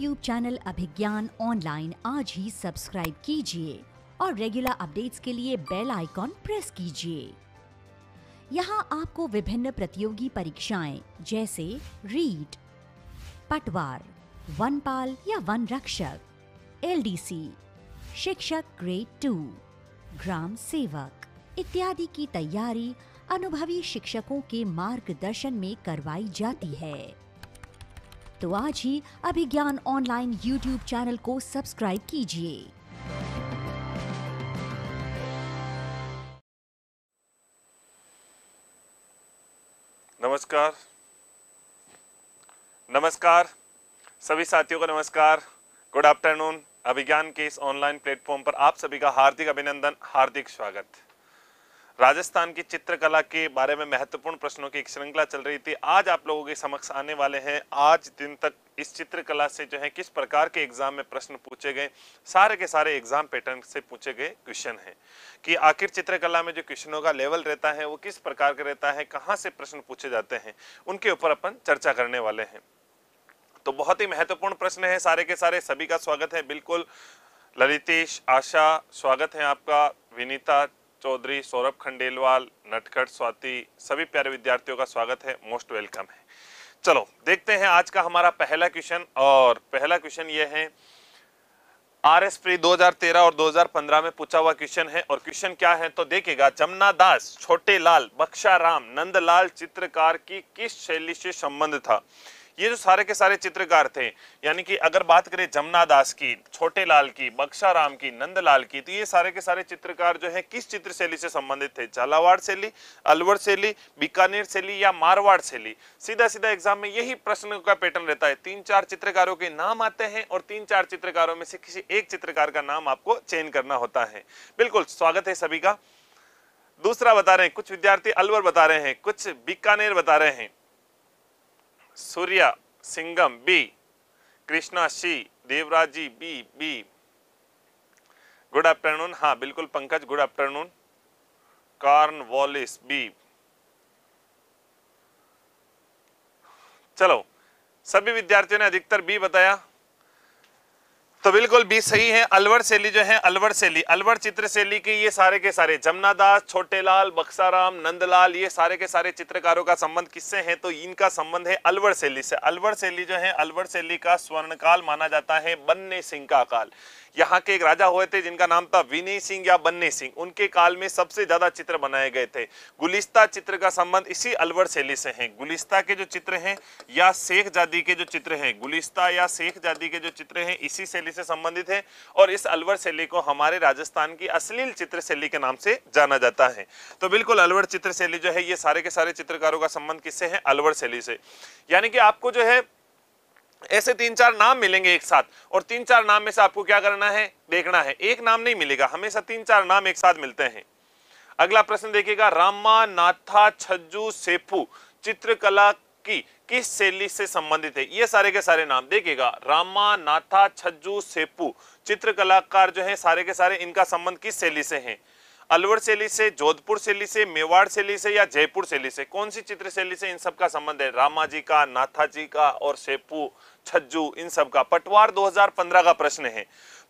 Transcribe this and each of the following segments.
YouTube channel अभिज्ञान online आज ही subscribe कीजिए और रेगुलर अपडेट्स के लिए बेल आइकॉन प्रेस कीजिए यहाँ आपको विभिन्न प्रतियोगी परीक्षाएं जैसे रीट पटवार वनपाल या वन रक्षक एलडीसी शिक्षक ग्रेड टू ग्राम सेवक इत्यादि की तैयारी अनुभवी शिक्षकों के मार्गदर्शन में करवाई जाती है तो आज ही अभिज्ञान ऑनलाइन यूट्यूब चैनल को सब्सक्राइब कीजिए नमस्कार नमस्कार सभी साथियों को नमस्कार गुड आफ्टरनून अभिज्ञान के इस ऑनलाइन प्लेटफॉर्म पर आप सभी का हार्दिक अभिनंदन हार्दिक स्वागत राजस्थान की चित्रकला के बारे में महत्वपूर्ण प्रश्नों की एक श्रृंखला चल रही थी आज आप लोगों के समक्ष आने वाले हैं आज दिन तक इस चित्रकला से जो है किस प्रकार के एग्जाम में प्रश्न पूछे गए सारे के सारे एग्जाम पैटर्न से पूछे गए क्वेश्चन हैं कि आखिर चित्रकला में जो क्वेश्चनों का लेवल रहता है वो किस प्रकार का रहता है कहाँ से प्रश्न पूछे जाते हैं उनके ऊपर अपन चर्चा करने वाले हैं तो बहुत ही महत्वपूर्ण प्रश्न है सारे के सारे सभी का स्वागत है बिल्कुल ललितेश आशा स्वागत है आपका विनीता चौधरी सौरभ खंडेलवाल नटखट स्वाति सभी प्यारे विद्यार्थियों का स्वागत है मोस्ट वेलकम है चलो देखते हैं आज का हमारा पहला क्वेश्चन और पहला क्वेश्चन ये है आर एस प्री दो और 2015 में पूछा हुआ क्वेश्चन है और क्वेश्चन क्या है तो देखिएगा जमुना दास छोटे लाल बख्शा राम नंदलाल चित्रकार की किस शैली से संबंध था ये जो सारे के सारे चित्रकार थे यानी कि अगर बात करें जमुना दास की छोटे लाल की बक्शा राम की नंदलाल की तो ये सारे के सारे चित्रकार जो है किस चित्र शैली से संबंधित थे झालावाड़ शैली अलवर शैली बीकानेर शैली या मारवाड़ शैली सीधा सीधा एग्जाम में यही प्रश्न का पैटर्न रहता है तीन चार चित्रकारों के नाम आते हैं और तीन चार चित्रकारों में से किसी एक चित्रकार का नाम आपको चयन करना होता है बिल्कुल स्वागत है सभी का दूसरा बता रहे हैं कुछ विद्यार्थी अलवर बता रहे हैं कुछ बीकानेर बता रहे हैं सूर्य सिंगम बी कृष्णा शी देवराजी बी बी गुड आफ्टरनून हाँ बिल्कुल पंकज गुड आफ्टरनून कार्न वॉलिस बी चलो सभी विद्यार्थियों ने अधिकतर बी बताया तो बिल्कुल बीस सही है अलवर शैली जो है अलवर शैली अलवर चित्र शैली के ये सारे के सारे जमुना दास छोटेलाल बक्साराम नंदलाल ये सारे के सारे चित्रकारों का संबंध किससे है तो इनका संबंध है अलवर शैली से अलवर शैली जो है अलवर शैली का स्वर्णकाल माना जाता है बन्ने सिंह का काल यहाँ के एक राजा हुए थे जिनका नाम था विनय सिंह या बन्ने सिंह उनके काल में सबसे ज्यादा चित्र बनाए गए थे गुलिस्ता चित्र का संबंध इसी अलवर शैली से है गुलिस्ता के जो चित्र हैं या शेख जादी के जो चित्र हैं गुलिस्ता या शेख जादी के जो चित्र हैं इसी शैली से संबंधित है और इस अलवर शैली को हमारे राजस्थान की अश्लील चित्र शैली के नाम से जाना जाता है तो बिल्कुल अलवर चित्र शैली जो है ये सारे के सारे चित्रकारों का संबंध किससे है अलवर शैली से यानी कि आपको जो है ऐसे तीन चार नाम मिलेंगे एक साथ और तीन चार नाम में से आपको क्या करना है देखना है एक नाम नहीं मिलेगा हमेशा तीन चार नाम एक साथ मिलते हैं अगला प्रश्न देखिएगा रामा नाथा छज्जू सेपू चित्रकला की किस शैली से संबंधित है ये सारे के सारे नाम देखिएगा रामा नाथा छज्जू सेफू चित्रकलाकार जो है सारे के सारे इनका संबंध किस शैली से है अलवर शैली से जोधपुर शैली से मेवाड़ शैली से या जयपुर शैली से कौन सी चित्र शैली से इन सब का संबंध है रामा जी का नाथा जी का और सेपू छज्जू इन सब का पटवार 2015 का प्रश्न है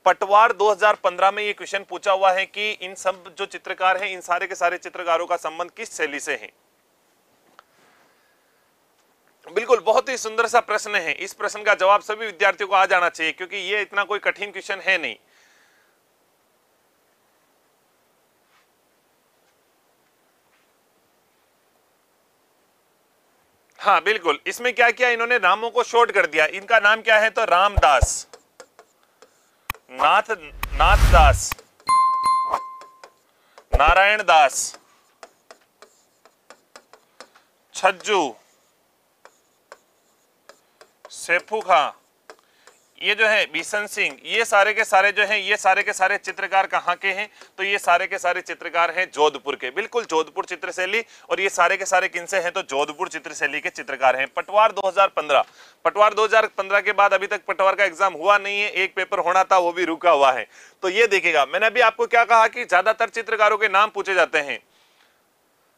पटवार 2015 में ये क्वेश्चन पूछा हुआ है कि इन सब जो चित्रकार हैं इन सारे के सारे चित्रकारों का संबंध किस शैली से है बिल्कुल बहुत ही सुंदर सा प्रश्न है इस प्रश्न का जवाब सभी विद्यार्थियों को आ जाना चाहिए क्योंकि ये इतना कोई कठिन क्वेश्चन है नहीं हाँ बिल्कुल इसमें क्या किया इन्होंने नामों को शॉर्ट कर दिया इनका नाम क्या है तो रामदास नाथ नाथ दास नारायण दास छज्जू सेफू खां ये जो है बीसन सिंह ये सारे के सारे जो है ये सारे के सारे चित्रकार कहाँ के हैं तो ये सारे के सारे चित्रकार हैं जोधपुर के बिल्कुल जोधपुर चित्रशैली और ये सारे के सारे किनसे हैं तो जोधपुर चित्रशैली के चित्रकार हैं पटवार 2015 पटवार 2015 के बाद अभी तक पटवार का एग्जाम हुआ नहीं है एक पेपर होना था वो भी रुका हुआ है तो ये देखेगा मैंने अभी आपको क्या कहा कि ज्यादातर चित्रकारों के नाम पूछे जाते हैं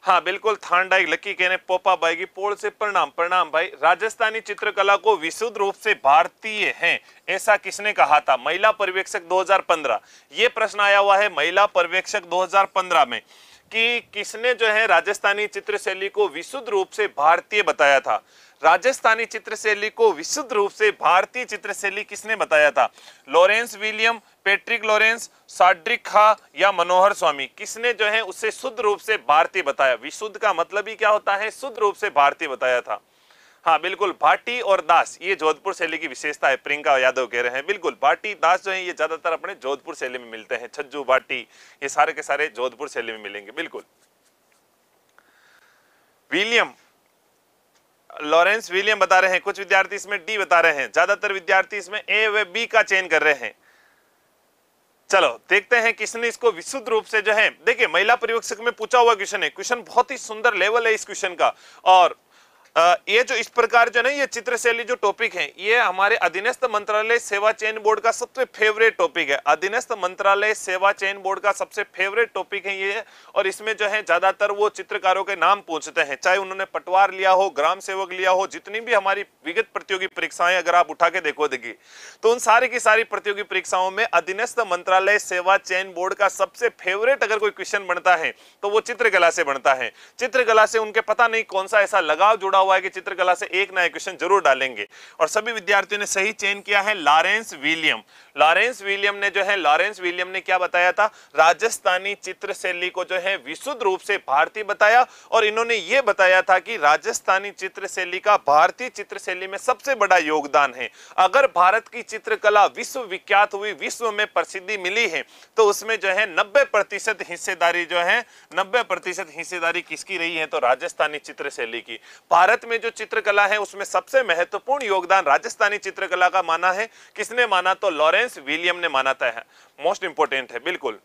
हाँ बिल्कुल थानडाई लकी कहने पोपा भाई की पोल से प्रणाम प्रणाम भाई राजस्थानी चित्रकला को विशुद्ध रूप से भारतीय हैं ऐसा किसने कहा था महिला पर्यवेक्षक 2015 ये प्रश्न आया हुआ है महिला पर्यवेक्षक 2015 में कि किसने जो है राजस्थानी चित्रशैली को विशुद्ध रूप से भारतीय बताया था राजस्थानी चित्रशैली को विशुद्ध रूप से भारतीय चित्रशैली किसने बताया था लॉरेंस विलियम पेट्रिक लॉरेंस साड्रिक खा या मनोहर स्वामी किसने जो है उसे शुद्ध रूप से भारतीय बताया विशुद्ध का मतलब ही क्या होता है शुद्ध रूप से भारतीय बताया था हाँ बिल्कुल भाटी और दास ये जोधपुर शैली की विशेषता है प्रियंका यादव कह रहे हैं बिल्कुल भाटी दास जो है ये ज्यादातर अपने जोधपुर शैली में मिलते हैं छज्जू भाटी ये सारे के सारे जोधपुर शैली में मिलेंगे बिल्कुल विलियम लॉरेंस विलियम बता रहे हैं कुछ विद्यार्थी इसमें डी बता रहे हैं ज्यादातर विद्यार्थी इसमें ए व बी का चयन कर रहे हैं चलो देखते हैं किसने इसको विशुद्ध रूप से जो है देखिए महिला पर्यवेक्षक में पूछा हुआ क्वेश्चन है क्वेश्चन बहुत ही सुंदर लेवल है इस क्वेश्चन का और ये जो इस प्रकार जो ना ये चित्रशैली जो टॉपिक है ये हमारे अधीनस्थ मंत्रालय सेवा चयन बोर्ड का सबसे फेवरेट टॉपिक है अधीनस्थ मंत्रालय सेवा चयन बोर्ड का सबसे फेवरेट टॉपिक है ये और इसमें जो है ज्यादातर वो चित्रकारों के नाम पूछते हैं चाहे उन्होंने पटवार लिया हो ग्राम सेवक लिया हो जितनी भी हमारी विगत प्रतियोगी परीक्षाएं अगर आप उठा के देखो देखिए तो उन सारी की सारी प्रतियोगी परीक्षाओं में अधीनस्थ मंत्रालय सेवा चयन बोर्ड का सबसे फेवरेट अगर कोई क्वेश्चन बनता है तो वो चित्रकला से बनता है चित्रकला से उनके पता नहीं कौन सा ऐसा लगाव जुड़ा लिखा हुआ है कि चित्रकला से एक नया क्वेश्चन जरूर डालेंगे और सभी विद्यार्थियों ने सही चयन किया है लॉरेंस विलियम लॉरेंस विलियम ने जो है लॉरेंस विलियम ने क्या बताया था राजस्थानी चित्र शैली को जो है विशुद्ध रूप से भारतीय बताया और इन्होंने ये बताया था कि राजस्थानी चित्र शैली का भारतीय चित्र शैली में सबसे बड़ा योगदान है अगर भारत की चित्रकला विश्व विख्यात हुई विश्व में प्रसिद्धि मिली है तो उसमें जो है नब्बे हिस्सेदारी जो है नब्बे हिस्सेदारी किसकी रही है तो राजस्थानी चित्र शैली की भारत भारत में जो चित्रकला है उसमें सबसे महत्वपूर्ण योगदान राजस्थानी चित्रकला का माना है किसने माना तो लॉरेंस विलियम ने माना था मोस्ट इंपोर्टेंट है बिल्कुल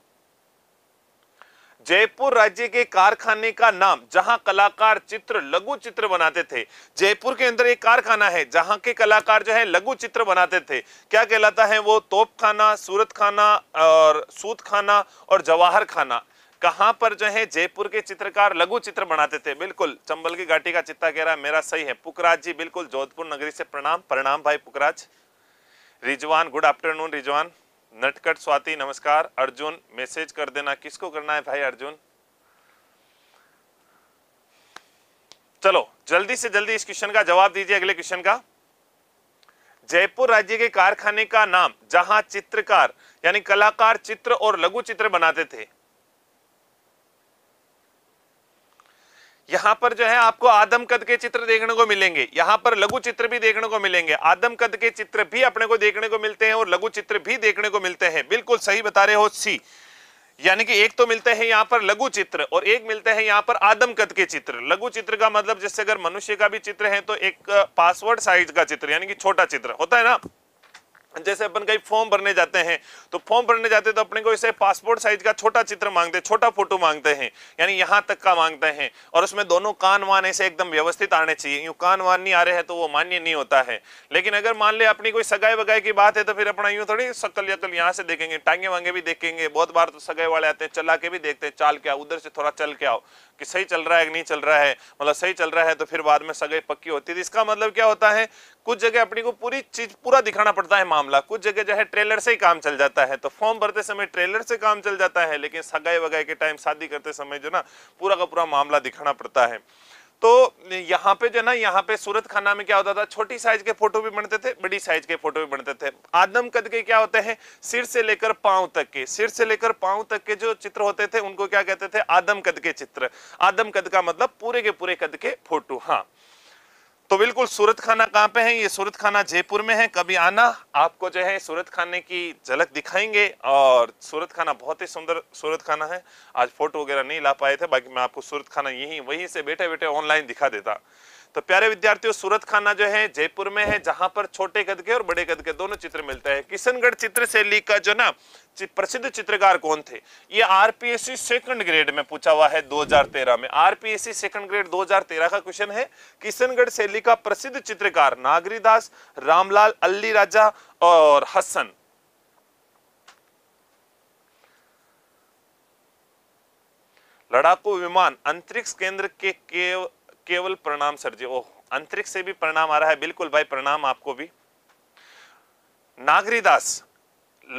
जयपुर राज्य के कारखाने का नाम जहां कलाकार चित्र लघु चित्र बनाते थे जयपुर के अंदर एक कारखाना है जहां के कलाकार जो है लघु चित्र बनाते थे क्या कहलाता है वो तोपखाना सूरत खाना और सूत खाना और जवाहर खाना कहां पर जो है जयपुर के चित्रकार लघु चित्र बनाते थे बिल्कुल चंबल की घाटी का चित्ता कह रहा है मेरा सही है पुकराज जी बिल्कुल जोधपुर नगरी से प्रणाम प्रणाम भाई पुकराज रिजवान गुड आफ्टरनून रिजवान नटकट स्वाति नमस्कार अर्जुन मैसेज कर देना किसको करना है भाई अर्जुन चलो जल्दी से जल्दी इस क्वेश्चन का जवाब दीजिए अगले क्वेश्चन का जयपुर राज्य के कारखाने का नाम जहां चित्रकार यानी कलाकार चित्र और लघु चित्र बनाते थे यहाँ पर जो है आपको आदम कद के चित्र देखने को मिलेंगे यहाँ पर लघु चित्र भी देखने को मिलेंगे आदम कद के चित्र भी अपने को देखने को मिलते हैं और लघु चित्र भी देखने को मिलते हैं बिल्कुल सही बता रहे हो सी यानी कि एक तो मिलते हैं यहाँ पर लघु चित्र और एक मिलते हैं यहाँ पर आदम कद के चित्र लघु चित्र का मतलब जैसे अगर मनुष्य का भी चित्र है तो एक पासवर्ड साइज का चित्र यानी कि छोटा चित्र होता है ना जैसे अपन कहीं फॉर्म भरने जाते हैं तो फॉर्म भरने जाते हैं तो अपने को इसे पासपोर्ट साइज का छोटा चित्र मांगते हैं छोटा फोटो मांगते हैं यानी यहाँ तक का मांगते हैं और उसमें दोनों कान वान ऐसे एकदम व्यवस्थित आने चाहिए यूँ कान वान नहीं आ रहे हैं तो वो मान्य नहीं होता है लेकिन अगर मान ले अपनी कोई सगाई वगाई की बात है तो फिर अपना यूँ थोड़ी सकल यकल यहाँ से देखेंगे टांगे वांगे भी देखेंगे बहुत बार तो सगाई वाले आते हैं चला के भी देखते हैं चाल क्या उधर से थोड़ा चल के आओ कि सही चल रहा है कि नहीं चल रहा है मतलब सही चल रहा है तो फिर बाद में सगाई पक्की होती है तो इसका मतलब क्या होता है कुछ जगह अपनी को पूरी चीज पूरा दिखाना पड़ता है मामला कुछ जगह जो है ट्रेलर से ही काम चल जाता है तो फॉर्म भरते समय ट्रेलर से काम चल जाता है लेकिन सगाई वगाई के टाइम शादी करते समय जो ना पूरा का पूरा मामला दिखाना पड़ता है तो यहाँ पे जो ना यहाँ पे सूरत खाना में क्या होता था छोटी साइज के फोटो भी बनते थे बड़ी साइज के फोटो भी बनते थे आदम कद के क्या होते हैं सिर से लेकर पांव तक के सिर से लेकर पांव तक के जो चित्र होते थे उनको क्या कहते थे आदम कद के चित्र आदम कद का मतलब पूरे के पूरे कद के फोटो हाँ तो बिल्कुल सूरत खाना कहाँ पे है ये सूरत खाना जयपुर में है कभी आना आपको जो है सूरत खाने की झलक दिखाएंगे और सूरत खाना बहुत ही सुंदर सूरत खाना है आज फोटो वगैरह नहीं ला पाए थे बाकी मैं आपको सूरत खाना यहीं वहीं से बैठे बैठे ऑनलाइन दिखा देता तो प्यारे विद्यार्थियों सूरत खाना जो है जयपुर में है जहां पर छोटे कद के और बड़े कद के दोनों चित्र मिलते हैं किशनगढ़ चित्र शैली का जो ना प्रसिद्ध चित्रकार कौन थे ये आरपीएससी सेकंड ग्रेड में पूछा हुआ है 2013 में आरपीएससी सेकंड ग्रेड 2013 का क्वेश्चन है किशनगढ़ शैली का प्रसिद्ध चित्रकार नागरीदास रामलाल अल्ली राजा और हसन लड़ाकू विमान अंतरिक्ष केंद्र के, के केवल प्रणाम सर जी ओह अंतरिक्ष से भी प्रणाम आ रहा है बिल्कुल भाई प्रणाम आपको भी दास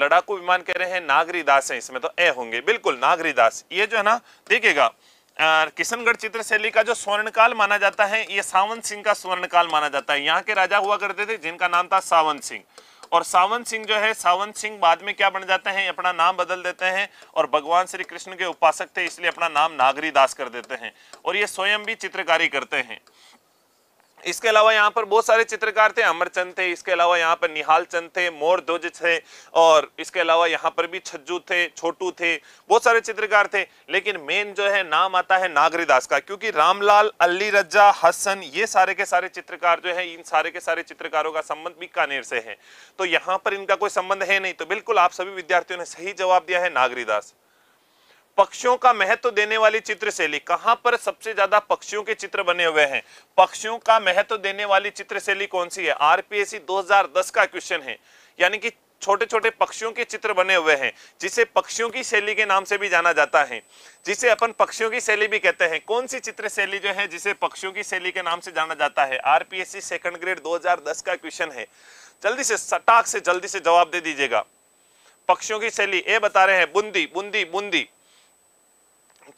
लड़ाकू विमान कह रहे हैं नागरीदास है इसमें तो ए होंगे बिल्कुल नागरीदास ये जो है ना देखिएगा किशनगढ़ चित्रशैली का जो स्वर्णकाल माना जाता है ये सावन सिंह का स्वर्णकाल माना जाता है यहाँ के राजा हुआ करते थे जिनका नाम था सावन सिंह और सावन सिंह जो है सावन सिंह बाद में क्या बन जाते हैं अपना नाम बदल देते हैं और भगवान श्री कृष्ण के उपासक थे इसलिए अपना नाम नागरी दास कर देते हैं और ये स्वयं भी चित्रकारी करते हैं इसके अलावा यहाँ पर बहुत सारे चित्रकार थे अमरचंद थे इसके अलावा यहाँ पर निहाल चंद थे मोर ध्वज थे और इसके अलावा यहाँ पर भी छज्जू थे छोटू थे बहुत सारे चित्रकार थे लेकिन मेन जो है नाम आता है नागरीदास का क्योंकि रामलाल अली रज्जा हसन ये सारे के सारे चित्रकार जो है इन सारे के सारे चित्रकारों का संबंध बीकानेर से है तो यहाँ पर इनका कोई संबंध है नहीं तो बिल्कुल आप सभी विद्यार्थियों ने सही जवाब दिया है नागरीदास पक्षियों का महत्व देने वाली चित्र शैली कहां पर सबसे ज्यादा पक्षियों के चित्र बने हुए हैं पक्षियों का महत्व देने वाली चित्र शैली कौन सी है आरपीएससी 2010 का क्वेश्चन है यानी कि छोटे छोटे पक्षियों के चित्र बने हुए हैं जिसे पक्षियों की शैली के नाम से भी जाना जाता है जिसे अपन पक्षियों की शैली भी कहते हैं कौन सी चित्र शैली जो है जिसे पक्षियों की शैली के नाम से जाना जाता है आरपीएससी सेकंड ग्रेड 2010 का क्वेश्चन है जल्दी से सटाक से जल्दी से जवाब दे दीजिएगा पक्षियों की शैली ए बता रहे हैं बूंदी बूंदी बूंदी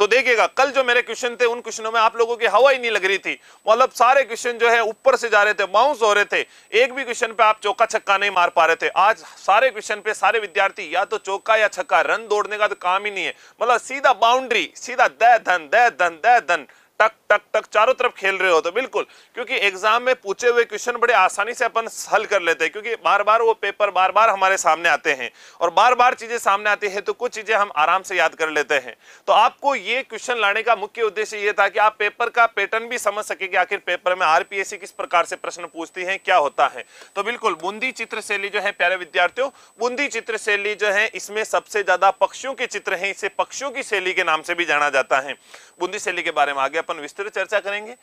तो देखिएगा कल जो मेरे क्वेश्चन थे उन क्वेश्चनों में आप लोगों की हवा ही नहीं लग रही थी मतलब सारे क्वेश्चन जो है ऊपर से जा रहे थे बाउंस हो रहे थे एक भी क्वेश्चन पे आप चौका छक्का नहीं मार पा रहे थे आज सारे क्वेश्चन पे सारे विद्यार्थी या तो चौका या छक्का रन दौड़ने का तो काम ही नहीं है मतलब सीधा बाउंड्री सीधा दह धन दह धन दह धन टक टक टक चारों तरफ खेल रहे हो तो बिल्कुल क्योंकि एग्जाम में पूछे हुए क्वेश्चन बड़े आसानी से अपन हल कर लेते हैं क्योंकि बार बार वो पेपर बार बार हमारे सामने आते हैं और बार बार चीजें सामने आती है तो कुछ चीजें हम आराम से याद कर लेते हैं तो आपको ये क्वेश्चन लाने का मुख्य उद्देश्य ये था कि आप पेपर का पैटर्न भी समझ सके कि आखिर पेपर में आरपीएससी किस प्रकार से प्रश्न पूछती है क्या होता है तो बिल्कुल बूंदी चित्र शैली जो है प्यारे विद्यार्थियों बूंदी चित्र शैली जो है इसमें सबसे ज्यादा पक्षियों के चित्र है इसे पक्षियों की शैली के नाम से भी जाना जाता है बूंदी शैली के बारे में आगे अपन विस्तृत चर्चा करेंगे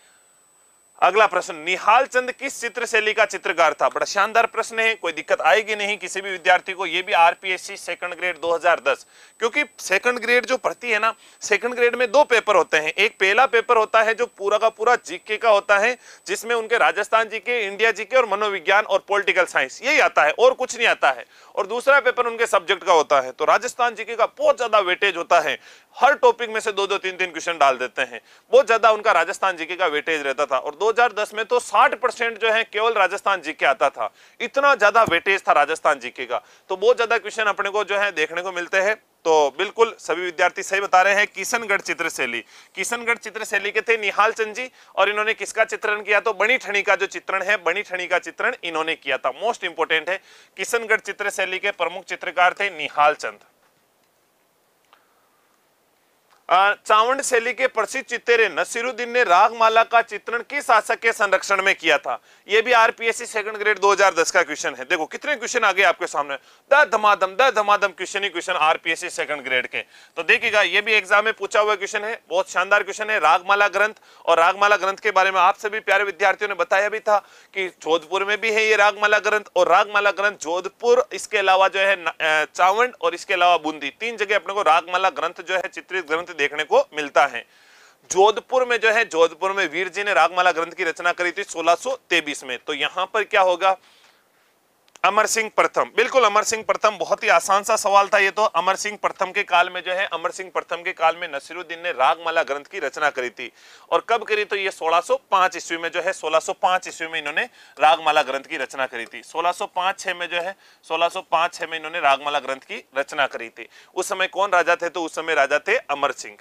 अगला प्रश्न निहाल चंद किस चित्रशैली का चित्रकार था बड़ा शानदार प्रश्न है कोई दिक्कत आएगी नहीं किसी भी विद्यार्थी को यह भी आरपीएससी सेकंड ग्रेड 2010 क्योंकि सेकंड ग्रेड जो पढ़ती है ना सेकंड ग्रेड में दो पेपर होते हैं एक पहला पेपर होता है जो पूरा का पूरा जीके का होता है जिसमें उनके राजस्थान जीके इंडिया जीके और मनोविज्ञान और पोलिटिकल साइंस यही आता है और कुछ नहीं आता है और दूसरा पेपर उनके सब्जेक्ट का होता है तो राजस्थान जीके का बहुत ज्यादा वेटेज होता है हर टॉपिक में से दो दो तीन तीन क्वेश्चन डाल देते हैं बहुत ज्यादा उनका राजस्थान जीके का वेटेज रहता था और दो 2010 में तो 60 परसेंट जो है केवल राजस्थान जीके आता था इतना ज्यादा वेटेज था राजस्थान जीके का तो बहुत ज्यादा क्वेश्चन अपने को जो है देखने को मिलते हैं तो बिल्कुल सभी विद्यार्थी सही बता रहे हैं किशनगढ़ चित्रशैली किशनगढ़ चित्रशैली के थे निहाल चंद जी और इन्होंने किसका चित्रण किया तो बनी ठणी का जो चित्रण है बनी ठणी का चित्रण इन्होंने किया था मोस्ट इंपोर्टेंट है किशनगढ़ चित्रशैली के प्रमुख चित्रकार थे निहाल चंद चावंड शैली के प्रसिद्ध चित्रें नसीरुद्दीन ने रागमाला का चित्रण किस शासक के संरक्षण में किया था यह भी आरपीएससी सेकंड ग्रेड 2010 का क्वेश्चन है देखो कितने क्वेश्चन आ गए आपके सामने द धमाधम द धमाधम क्वेश्चन ही क्वेश्चन आरपीएससी सेकंड ग्रेड के तो देखिएगा यह भी एग्जाम में पूछा हुआ क्वेश्चन है बहुत शानदार क्वेश्चन है रागमाला ग्रंथ और रागमाला ग्रंथ के बारे में आप सभी प्यारे विद्यार्थियों ने बताया भी था कि जोधपुर में भी है ये रागमाला ग्रंथ और रागमाला ग्रंथ जोधपुर इसके अलावा जो है चावंड और इसके अलावा बूंदी तीन जगह अपने को रागमाला ग्रंथ जो है चित्रित ग्रंथ देखने को मिलता है जोधपुर में जो है जोधपुर में वीर जी ने रागमाला ग्रंथ की रचना करी थी सोलह में तो यहाँ पर क्या होगा अमर सिंह प्रथम बिल्कुल अमर सिंह प्रथम बहुत ही आसान सा सवाल था ये तो अमर सिंह प्रथम के काल में जो है अमर सिंह प्रथम के काल में नसीरुद्दीन ने रागमाला ग्रंथ की रचना करी थी और कब करी तो ये 1605 ईस्वी में जो है 1605 ईस्वी में इन्होंने रागमाला ग्रंथ की रचना करी थी 1605 6 में जो है 1605 6 में इन्होंने रागमाला ग्रंथ की रचना करी थी उस समय कौन राजा थे तो उस समय राजा थे अमर सिंह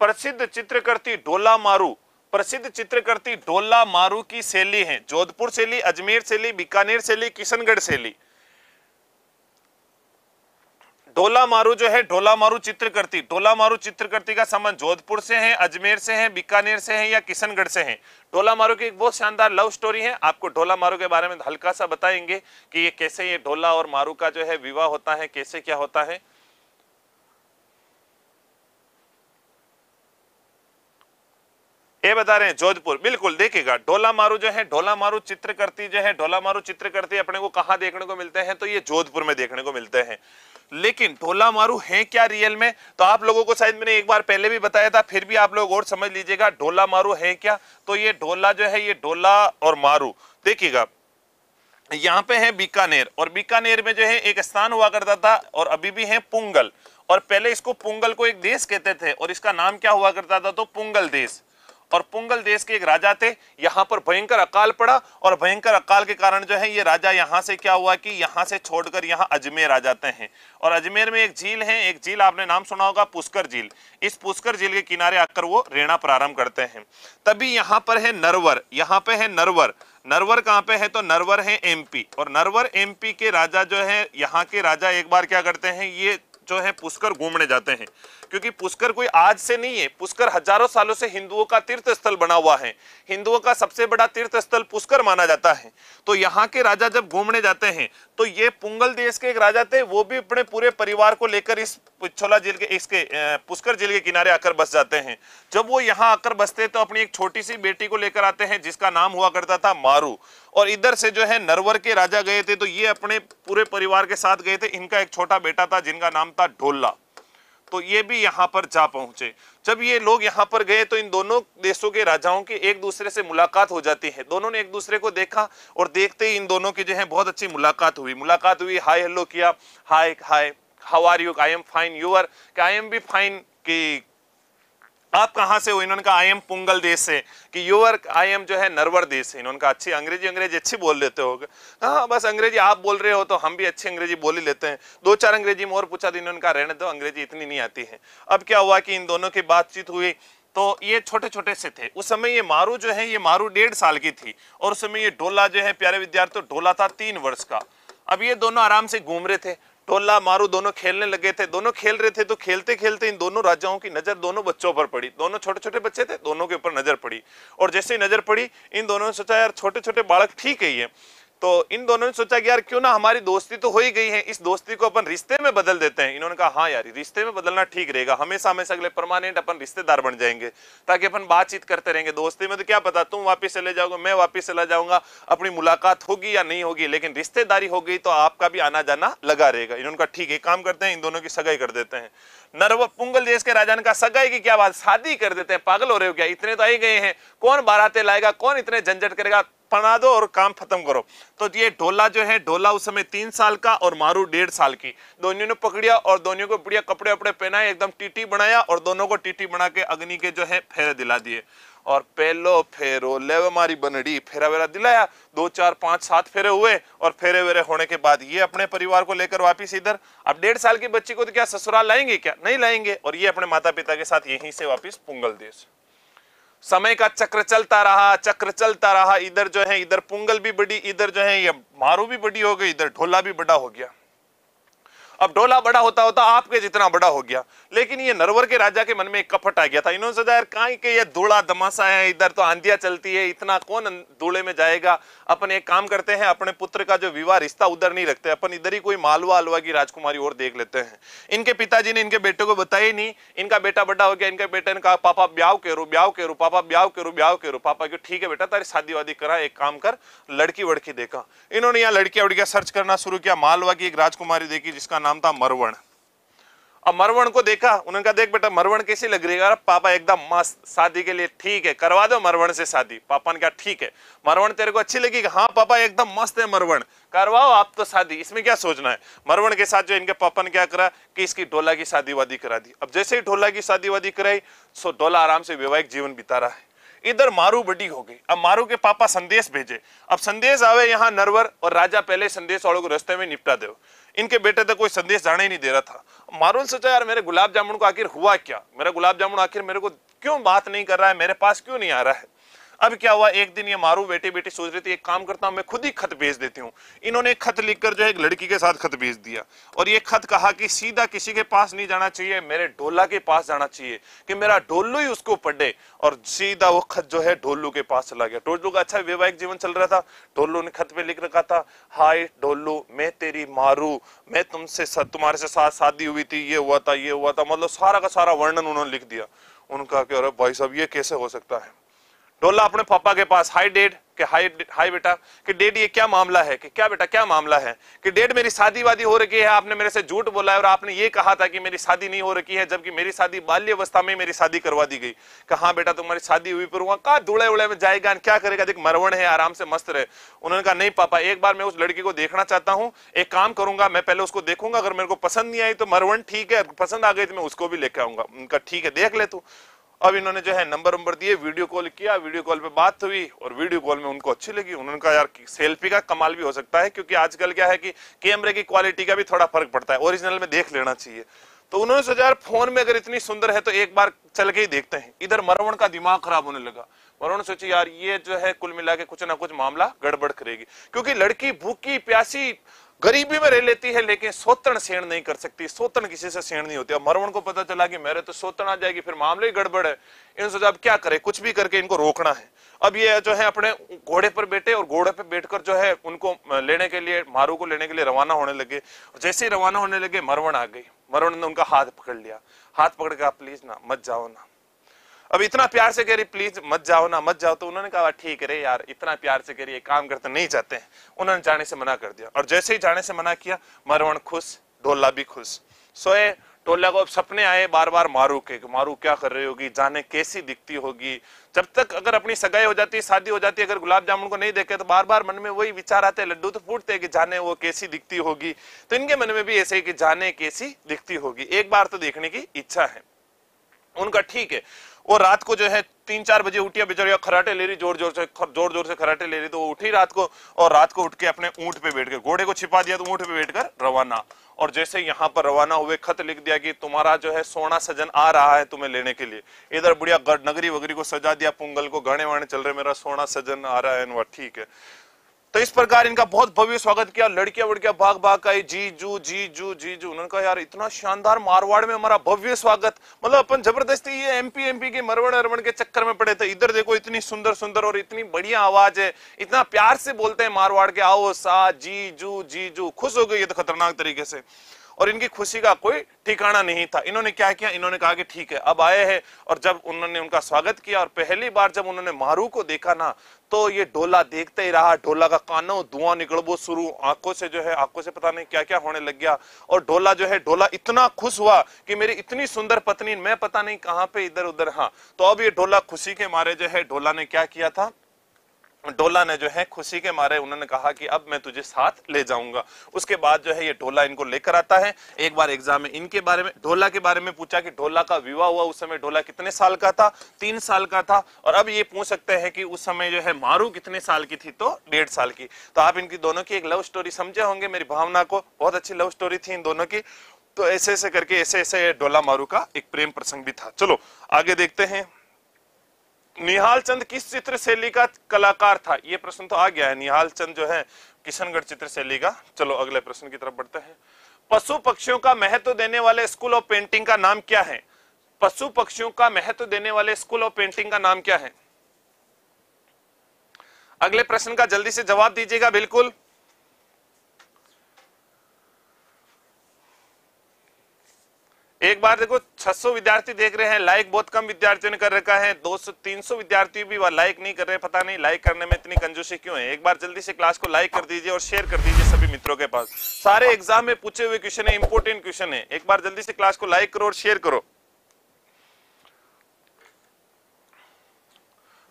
प्रसिद्ध चित्रकृति डोला मारू प्रसिद्ध चित्रकृति डोला मारू की शैली है जोधपुर शैली अजमेर शैली बीकानेर शैली किशनगढ़ शैली डोला मारू जो है डोला मारू चित्रकृति डोला मारू चित्रकृति का संबंध जोधपुर से है अजमेर से है बीकानेर से है या किशनगढ़ से है डोला मारू की एक बहुत शानदार लव स्टोरी है आपको डोला मारू के बारे में हल्का सा बताएंगे कि ये कैसे ये डोला और मारू का जो है विवाह होता है कैसे क्या होता है ये बता रहे हैं जोधपुर बिल्कुल देखिएगा ढोला मारू जो है ढोला मारू चित्रकर्ती जो है ढोला मारू चित्रकर्ती अपने को कहा देखने को मिलते हैं तो ये जोधपुर में देखने को मिलते हैं लेकिन ढोला मारू है क्या रियल में तो आप लोगों को शायद मैंने एक बार पहले भी बताया था फिर भी आप लोग और समझ लीजिएगा ढोला मारू है क्या तो ये ढोला जो है ये ढोला और मारू देखिएगा यहाँ पे है बीकानेर और बीकानेर में जो है एक स्थान हुआ करता था और अभी भी है पुंगल और पहले इसको पुंगल को एक देश कहते थे और इसका नाम क्या हुआ करता था तो पुंगल देश और पुंगल देश के एक राजा थे यहाँ पर भयंकर अकाल पड़ा और भयंकर अकाल के कारण जो है ये राजा यहाँ से क्या हुआ कि यहाँ से छोड़कर यहाँ अजमेर आ जाते हैं और अजमेर में एक झील है एक झील आपने नाम सुना होगा पुष्कर झील इस पुष्कर झील के किनारे आकर वो रेणा प्रारंभ करते हैं तभी यहाँ पर है नरवर यहाँ पे है नरवर नरवर कहाँ पे है तो नरवर है एमपी और नरवर एमपी के राजा जो है यहाँ के राजा एक बार क्या करते हैं ये जो है पुष्कर घूमने जाते हैं क्योंकि पुष्कर कोई आज से नहीं है पुष्कर हजारों सालों से हिंदुओं का तीर्थ स्थल बना हुआ है हिंदुओं का सबसे बड़ा तीर्थ स्थल पुष्कर माना जाता है तो यहाँ के राजा जब घूमने जाते हैं तो ये पुंगल देश के एक राजा थे वो भी अपने पूरे परिवार को लेकर इस छोला झील के इसके पुष्कर झील के किनारे आकर बस जाते हैं जब वो यहाँ आकर बसते तो अपनी एक छोटी सी बेटी को लेकर आते हैं जिसका नाम हुआ करता था मारू और इधर से जो है नरवर के राजा गए थे तो ये अपने पूरे परिवार के साथ गए थे इनका एक छोटा बेटा था जिनका नाम था ढोला तो ये भी यहाँ पर जा पहुंचे जब ये लोग यहाँ पर गए तो इन दोनों देशों के राजाओं की एक दूसरे से मुलाकात हो जाती है दोनों ने एक दूसरे को देखा और देखते ही इन दोनों की जो है बहुत अच्छी मुलाकात हुई मुलाकात हुई हाय हेलो किया hi hi how are you I am fine you are I am be fine की आप कहा से हो इन्होंने कहा आई एम पुंगल देश से कि यूअर आई एम जो है नरवर देश से इन्होंने कहा अच्छी अंग्रेजी अंग्रेजी अच्छी बोल लेते हो हाँ बस अंग्रेजी आप बोल रहे हो तो हम भी अच्छी अंग्रेजी बोल ही लेते हैं दो चार अंग्रेजी में और पूछा तो इन्होंने कहा रहने दो अंग्रेजी इतनी नहीं आती है अब क्या हुआ कि इन दोनों की बातचीत हुई तो ये छोटे छोटे से थे उस समय ये मारू जो है ये मारू डेढ़ साल की थी और उस समय ये डोला जो है प्यारे विद्यार्थी डोला था तीन वर्ष का अब ये दोनों आराम से घूम रहे थे टोला मारू दोनों खेलने लगे थे दोनों खेल रहे थे तो खेलते खेलते इन दोनों राजाओं की नजर दोनों बच्चों पर पड़ी दोनों छोटे छोटे बच्चे थे दोनों के ऊपर नजर पड़ी और जैसे ही नजर पड़ी इन दोनों ने सोचा यार छोटे छोटे बालक ठीक है ये तो इन दोनों ने सोचा कि यार क्यों ना हमारी दोस्ती तो हो ही गई है इस दोस्ती को अपन रिश्ते में बदल देते हैं इन्होंने कहा हाँ यार रिश्ते में बदलना ठीक रहेगा हमेशा हमेशा अगले परमानेंट अपन रिश्तेदार बन जाएंगे ताकि अपन बातचीत करते रहेंगे दोस्ती में तो क्या पता तुम वापस चले जाओगे मैं वापिस चला जाऊंगा अपनी मुलाकात होगी या नहीं होगी लेकिन रिश्तेदारी हो गई तो आपका भी आना जाना लगा रहेगा इन्होंने कहा ठीक है काम करते हैं इन दोनों की सगाई कर देते हैं नरव पुंगल देश के राजा ने कहा सगाई की क्या बात शादी कर देते हैं पागल हो रहे हो क्या इतने तो आई गए हैं कौन बाराते लाएगा कौन इतने झंझट करेगा पना दो और काम खत्म करो तो ये ढोला जो है ढोला उस समय तीन साल का और मारू डेढ़ साल की दोनों ने पकड़िया और दोनों को बढ़िया कपड़े वपड़े पहनाए एकदम टीटी बनाया और दोनों को टीटी बना के अग्नि के जो है फेरे दिला दिए और पहलो फेरो लेव मारी बनड़ी फेरा वेरा दिलाया दो चार पांच सात फेरे हुए और फेरे वेरे होने के बाद ये अपने परिवार को लेकर वापस इधर अब डेढ़ साल की बच्ची को तो क्या ससुराल लाएंगे क्या नहीं लाएंगे और ये अपने माता पिता के साथ यहीं से वापस पुंगल देश समय का चक्र चलता रहा चक्र चलता रहा इधर जो है इधर पुंगल भी बड़ी इधर जो है ये मारू भी बड़ी हो गई इधर ढोला भी बड़ा हो गया अब ढोला बड़ा होता होता आपके जितना बड़ा हो गया लेकिन ये नरवर के राजा के मन में एक कपट आ गया था इन्होंने सोचा यार का ये दूड़ा धमासा है इधर तो आंधिया चलती है इतना कौन धूड़े में जाएगा अपन एक काम करते हैं अपने पुत्र का जो विवाह रिश्ता उधर नहीं रखते अपन इधर ही कोई मालवा अलवा की राजकुमारी और देख लेते हैं इनके पिताजी ने इनके बेटे को बताया ही नहीं इनका बेटा बड़ा हो गया इनके बेटे ने कहा पापा ब्याह करो ब्याह करो पापा ब्याह करो ब्याह करो पापा क्यों ठीक है बेटा तारी शादी वादी करा एक काम कर लड़की वड़की देखा इन्होंने यहाँ लड़कियां वड़कियां सर्च करना शुरू किया मालवा की एक राजकुमारी देखी जिसका नाम था मरवण अब मरवण को देखा उन्होंने कहा देख बेटा मरवण कैसी लग रही है अरे पापा एकदम मस्त शादी के लिए ठीक है करवा दो मरवण से शादी पापा ने कहा ठीक है मरवण तेरे को अच्छी लगी हाँ पापा एकदम मस्त है मरवण करवाओ आप तो शादी इसमें क्या सोचना है मरवण के साथ जो इनके पापा ने क्या करा कि इसकी डोला की शादी वादी करा दी अब जैसे ही डोला की शादी वादी कराई सो डोला आराम से वैवाहिक जीवन बिता रहा है इधर मारू बड़ी हो गई अब मारू के पापा संदेश भेजे अब संदेश आवे यहाँ नरवर और राजा पहले संदेश वालों को रस्ते में निपटा दो इनके बेटे तक तो कोई संदेश जाने ही नहीं दे रहा था मारू ने सोचा यार मेरे गुलाब जामुन को आखिर हुआ क्या मेरा गुलाब जामुन आखिर मेरे को क्यों बात नहीं कर रहा है मेरे पास क्यों नहीं आ रहा है अब क्या हुआ एक दिन ये मारू बेटे बेटी सोच रही थी एक काम करता हूँ मैं खुद ही खत भेज देती हूँ इन्होंने खत लिखकर जो है एक लड़की के साथ खत भेज दिया और ये खत कहा कि सीधा किसी के पास नहीं जाना चाहिए मेरे ढोला के पास जाना चाहिए कि मेरा ढोलू ही उसको पढ़े और सीधा वो खत जो है ढोलू के पास चला गया ढोलू का अच्छा वैवाहिक जीवन चल रहा था ढोलू ने खत पे लिख रखा था हाय ढोलू मैं तेरी मारू मैं तुमसे तुम्हारे से साथ शादी हुई थी ये हुआ था ये हुआ था मतलब सारा का सारा वर्णन उन्होंने लिख दिया उनका कह रहा भाई साहब ये कैसे हो सकता है डोला अपने पापा के पास हाई डेड के हाई हाई बेटा कि डेड ये क्या मामला है कि क्या बेटा क्या मामला है कि डेड मेरी शादी वादी हो रखी है आपने मेरे से झूठ बोला है और आपने ये कहा था कि मेरी शादी नहीं हो रखी है जबकि मेरी शादी बाल्यवस्था में मेरी शादी करवा दी गई कि हाँ बेटा तुम्हारी शादी हुई पर कहा दुड़े उड़े में जाएगा क्या करेगा देख मरवण है आराम से मस्त रहे उन्होंने कहा नहीं पापा एक बार मैं उस लड़की को देखना चाहता हूँ एक काम करूंगा मैं पहले उसको देखूंगा अगर मेरे को पसंद नहीं आई तो मरवण ठीक है पसंद आ गई तो मैं उसको भी लेकर आऊंगा उनका ठीक है देख ले तू अब इन्होंने जो है नंबर नंबर दिए वीडियो कॉल किया वीडियो कॉल पे बात हुई और वीडियो कॉल में उनको अच्छी लगी उन्होंने कहा यार सेल्फी का कमाल भी हो सकता है क्योंकि आजकल क्या है कि कैमरे की क्वालिटी का भी थोड़ा फर्क पड़ता है ओरिजिनल में देख लेना चाहिए तो उन्होंने सोचा यार फोन में अगर इतनी सुंदर है तो एक बार चल के ही देखते हैं इधर मरवण का दिमाग खराब होने लगा मरवण सोचे यार ये जो है कुल मिला के कुछ ना कुछ मामला गड़बड़ करेगी क्योंकि लड़की भूखी प्यासी गरीबी में रह लेती है लेकिन सोतन सेण नहीं कर सकती सोतन किसी से सेण नहीं होती अब मरवण को पता चला कि मेरे तो सोतन आ जाएगी फिर मामले ही गड़बड़ है इन्होंने सोचा अब क्या करे कुछ भी करके इनको रोकना है अब ये जो है अपने घोड़े पर बैठे और घोड़े पर बैठकर जो है उनको लेने के लिए मारू को लेने के लिए रवाना होने लगे और जैसे ही रवाना होने लगे मरवण आ गई मरवण ने उनका हाथ पकड़ लिया हाथ पकड़ के आप प्लीज ना मत जाओ ना अब इतना प्यार से कह रही प्लीज मत जाओ ना मत जाओ तो उन्होंने कहा ठीक है यार इतना प्यार से कह रही काम करते नहीं जाते हैं उन्होंने जाने से मना कर दिया और जैसे ही जाने से मना किया मरवण खुश डोला भी खुश सोए टोला को अब सपने आए बार बार मारू के मारू क्या कर रही होगी जाने कैसी दिखती होगी जब तक अगर अपनी सगाई हो जाती है शादी हो जाती है अगर गुलाब जामुन को नहीं देखे तो बार बार मन में वही विचार आते लड्डू तो फूटते कि जाने वो कैसी दिखती होगी तो इनके मन में भी ऐसे ही कि जाने कैसी दिखती होगी एक बार तो देखने की इच्छा है उनका ठीक है वो रात को जो है तीन चार बजे उठी बेचारिया खराटे ले रही जोर जोर से जोर जोर से खराटे ले रही तो वो उठी रात को और रात को उठ के अपने ऊँट पे बैठ कर घोड़े को छिपा दिया तो ऊँट पे बैठकर रवाना और जैसे यहाँ पर रवाना हुए खत लिख दिया कि तुम्हारा जो है सोना सजन आ रहा है तुम्हें लेने के लिए इधर बुढ़िया नगरी वगरी को सजा दिया पुंगल को गाने वाणे चल रहे मेरा सोना सजन आ रहा है ठीक है तो इस प्रकार इनका बहुत भव्य स्वागत किया लड़कियां वड़कियां भाग भाग का जी जू जी जू जी जू उन्होंने कहा यार इतना शानदार मारवाड़ में हमारा भव्य स्वागत मतलब अपन जबरदस्ती ये एमपी एमपी के मरवण अरवण के चक्कर में पड़े थे इधर देखो इतनी सुंदर सुंदर और इतनी बढ़िया आवाज है इतना प्यार से बोलते हैं मारवाड़ के आओ सा जी जू जी जू खुश हो गई ये तो खतरनाक तरीके से और इनकी खुशी का कोई ठिकाना नहीं था इन्होंने क्या किया इन्होंने कहा कि ठीक है अब आए हैं और जब उन्होंने उनका स्वागत किया और पहली बार जब उन्होंने मारू को देखा ना तो ये डोला देखते ही रहा डोला का कानों धुआं निकलबो शुरू आंखों से जो है आंखों से पता नहीं क्या क्या होने लग गया और डोला जो है डोला इतना खुश हुआ कि मेरी इतनी सुंदर पत्नी मैं पता नहीं कहाँ पे इधर उधर हाँ तो अब ये डोला खुशी के मारे जो है डोला ने क्या किया था डोला ने जो है खुशी के मारे उन्होंने कहा कि अब मैं तुझे साथ ले जाऊंगा उसके बाद जो है ये डोला इनको लेकर आता है एक बार एग्जाम में इनके बारे में डोला के बारे में पूछा कि डोला का विवाह हुआ उस समय डोला कितने साल का था तीन साल का था और अब ये पूछ सकते हैं कि उस समय जो है मारू कितने साल की थी तो डेढ़ साल की तो आप इनकी दोनों की एक लव स्टोरी समझे होंगे मेरी भावना को बहुत अच्छी लव स्टोरी थी इन दोनों की तो ऐसे ऐसे करके ऐसे ऐसे डोला मारू का एक प्रेम प्रसंग भी था चलो आगे देखते हैं निहाल चंद किस चित्र शैली का कलाकार था यह प्रश्न तो आ गया है निहाल चंद जो है किशनगढ़ चित्र शैली का चलो अगले प्रश्न की तरफ बढ़ते हैं पशु पक्षियों का महत्व देने वाले स्कूल ऑफ पेंटिंग का नाम क्या है पशु पक्षियों का महत्व देने वाले स्कूल ऑफ पेंटिंग का नाम क्या है अगले प्रश्न का जल्दी से जवाब दीजिएगा बिल्कुल एक बार देखो 600 विद्यार्थी देख रहे हैं लाइक बहुत कम विद्यार्थियों ने कर रखा है 200 300 विद्यार्थी भी लाइक नहीं कर रहे पता नहीं लाइक करने में इतनी कंजूसी क्यों है एक बार जल्दी से क्लास को लाइक कर दीजिए और शेयर कर दीजिए सभी मित्रों के पास सारे एग्जाम में पूछे हुए क्वेश्चन है इंपोर्टेंट क्वेश्चन है एक बार जल्दी से क्लास को लाइक करो और शेयर करो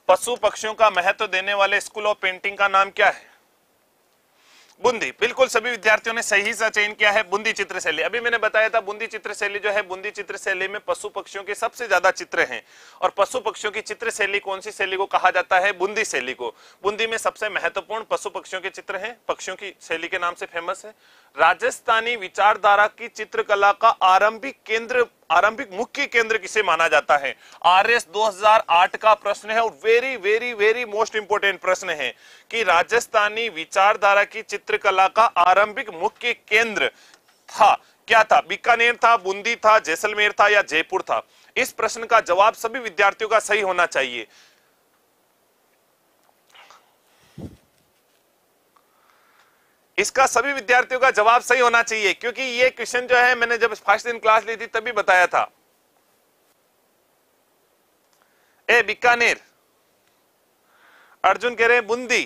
पशु पक्षियों का महत्व देने वाले स्कूल ऑफ पेंटिंग का नाम क्या है बूंदी बिल्कुल सभी विद्यार्थियों ने सही सा चयन किया है बूंदी चित्र शैली अभी मैंने बताया था बूंदी चित्र शैली जो है बूंदी चित्र शैली में पशु पक्षियों के सबसे ज्यादा चित्र हैं और पशु पक्षियों की चित्र शैली कौन सी शैली को कहा जाता है बूंदी शैली को बूंदी में सबसे महत्वपूर्ण पशु पक्षियों के चित्र हैं पक्षियों की शैली के नाम से फेमस है राजस्थानी विचारधारा की चित्रकला का आरंभिक केंद्र आरंभिक मुख्य केंद्र किसे माना जाता है आरएस 2008 का प्रश्न है और very very very most important प्रश्न है कि राजस्थानी विचारधारा की चित्रकला का आरंभिक मुख्य केंद्र था क्या था बीकानेर था बूंदी था जैसलमेर था या जयपुर था इस प्रश्न का जवाब सभी विद्यार्थियों का सही होना चाहिए इसका सभी विद्यार्थियों का जवाब सही होना चाहिए क्योंकि ये क्वेश्चन जो है मैंने जब फर्स्ट दिन क्लास ली थी तभी बताया था ए बीकानेर अर्जुन कह रहे बूंदी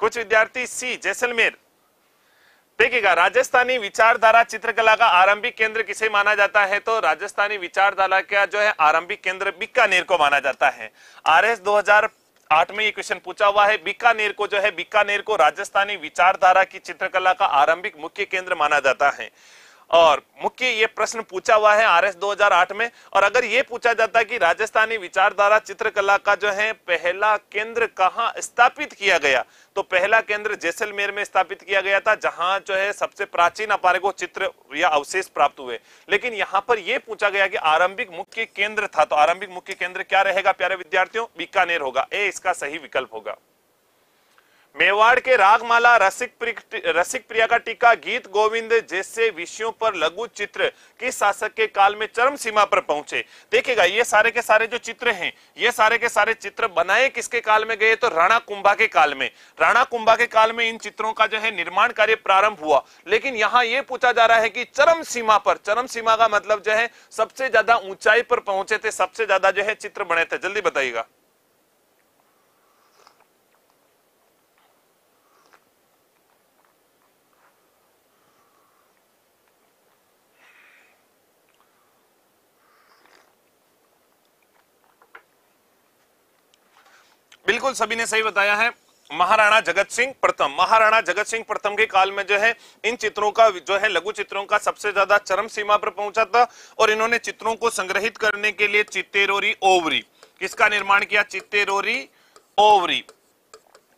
कुछ विद्यार्थी सी जैसलमेर देखिएगा राजस्थानी विचारधारा चित्रकला का आरंभिक केंद्र किसे माना जाता है तो राजस्थानी विचारधारा का जो है आरंभिक केंद्र बीकानेर को माना जाता है आर एस आठ में ये क्वेश्चन पूछा हुआ है बीकानेर को जो है बीकानेर को राजस्थानी विचारधारा की चित्रकला का आरंभिक मुख्य केंद्र माना जाता है और मुख्य ये प्रश्न पूछा हुआ है आरएस 2008 में और अगर ये पूछा जाता कि राजस्थानी विचारधारा चित्रकला का जो है पहला केंद्र कहाँ स्थापित किया गया तो पहला केंद्र जैसलमेर में स्थापित किया गया था जहां जो है सबसे प्राचीन अपारे को चित्र या अवशेष प्राप्त हुए लेकिन यहाँ पर यह पूछा गया कि आरंभिक मुख्य केंद्र था तो आरंभिक मुख्य केंद्र क्या रहेगा प्यारे विद्यार्थियों बीकानेर होगा ए इसका सही विकल्प होगा मेवाड़ के रागमाला रसिक रसिक प्रिया का टीका गीत गोविंद जैसे विषयों पर लघु चित्र किस शासक के काल में चरम सीमा पर पहुंचे देखिएगा ये सारे के सारे जो चित्र हैं ये सारे के सारे चित्र बनाए किसके काल में गए तो राणा कुंभा के काल में राणा कुंभा के काल में इन चित्रों का जो है निर्माण कार्य प्रारंभ हुआ लेकिन यहाँ ये पूछा जा रहा है कि चरम सीमा पर चरम सीमा का मतलब जो है सबसे ज्यादा ऊंचाई पर पहुंचे थे सबसे ज्यादा जो है चित्र बने थे जल्दी बताइएगा बिल्कुल सभी ने सही बताया है महाराणा जगत सिंह प्रथम महाराणा जगत सिंह प्रथम के काल में जो है इन चित्रों का जो है लघु चित्रों का सबसे ज्यादा चरम सीमा पर पहुंचा था और इन्होंने चित्रों को संग्रहित करने के लिए चित्तेरोरी ओवरी किसका निर्माण किया चित्तेरोरी ओवरी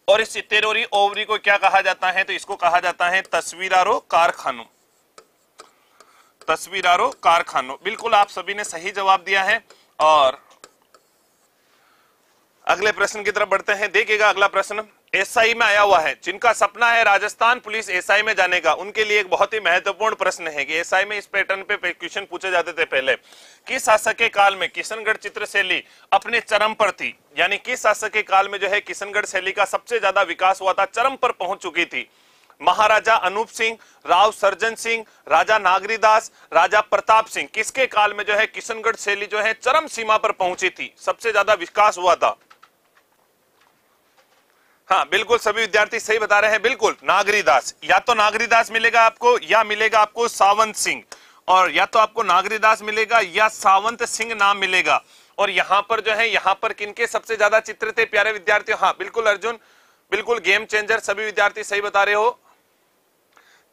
और इस चित्तेरोरी ओवरी को क्या कहा जाता है तो इसको कहा जाता है तस्वीरारो कारखानो तस्वीरारो कारखानो बिल्कुल आप सभी ने सही जवाब दिया है और अगले प्रश्न की तरफ बढ़ते हैं देखिएगा अगला प्रश्न एसआई में आया हुआ है जिनका सपना है राजस्थान पुलिस एसआई में जाने का उनके लिए एक बहुत ही महत्वपूर्ण प्रश्न है कि एसआई में इस पैटर्न पे क्वेश्चन पूछे जाते थे पहले किस शासक के काल में किशनगढ़ चित्र शैली अपने चरम पर थी यानी किस शासक के काल में जो है किशनगढ़ शैली का सबसे ज्यादा विकास हुआ था चरम पर पहुंच चुकी थी महाराजा अनूप सिंह राव सर्जन सिंह राजा नागरीदास राजा प्रताप सिंह किसके काल में जो है किशनगढ़ शैली जो है चरम सीमा पर पहुंची थी सबसे ज्यादा विकास हुआ था हाँ बिल्कुल सभी विद्यार्थी सही बता रहे हैं बिल्कुल नागरी दास या तो नागरी दास मिलेगा आपको या मिलेगा आपको सावंत सिंह और या तो आपको नागरी दास मिलेगा या सावंत सिंह नाम मिलेगा और यहाँ पर जो है यहाँ पर किनके सबसे ज्यादा चित्र थे प्यारे विद्यार्थियों हाँ बिल्कुल अर्जुन बिल्कुल गेम चेंजर सभी विद्यार्थी सही बता रहे हो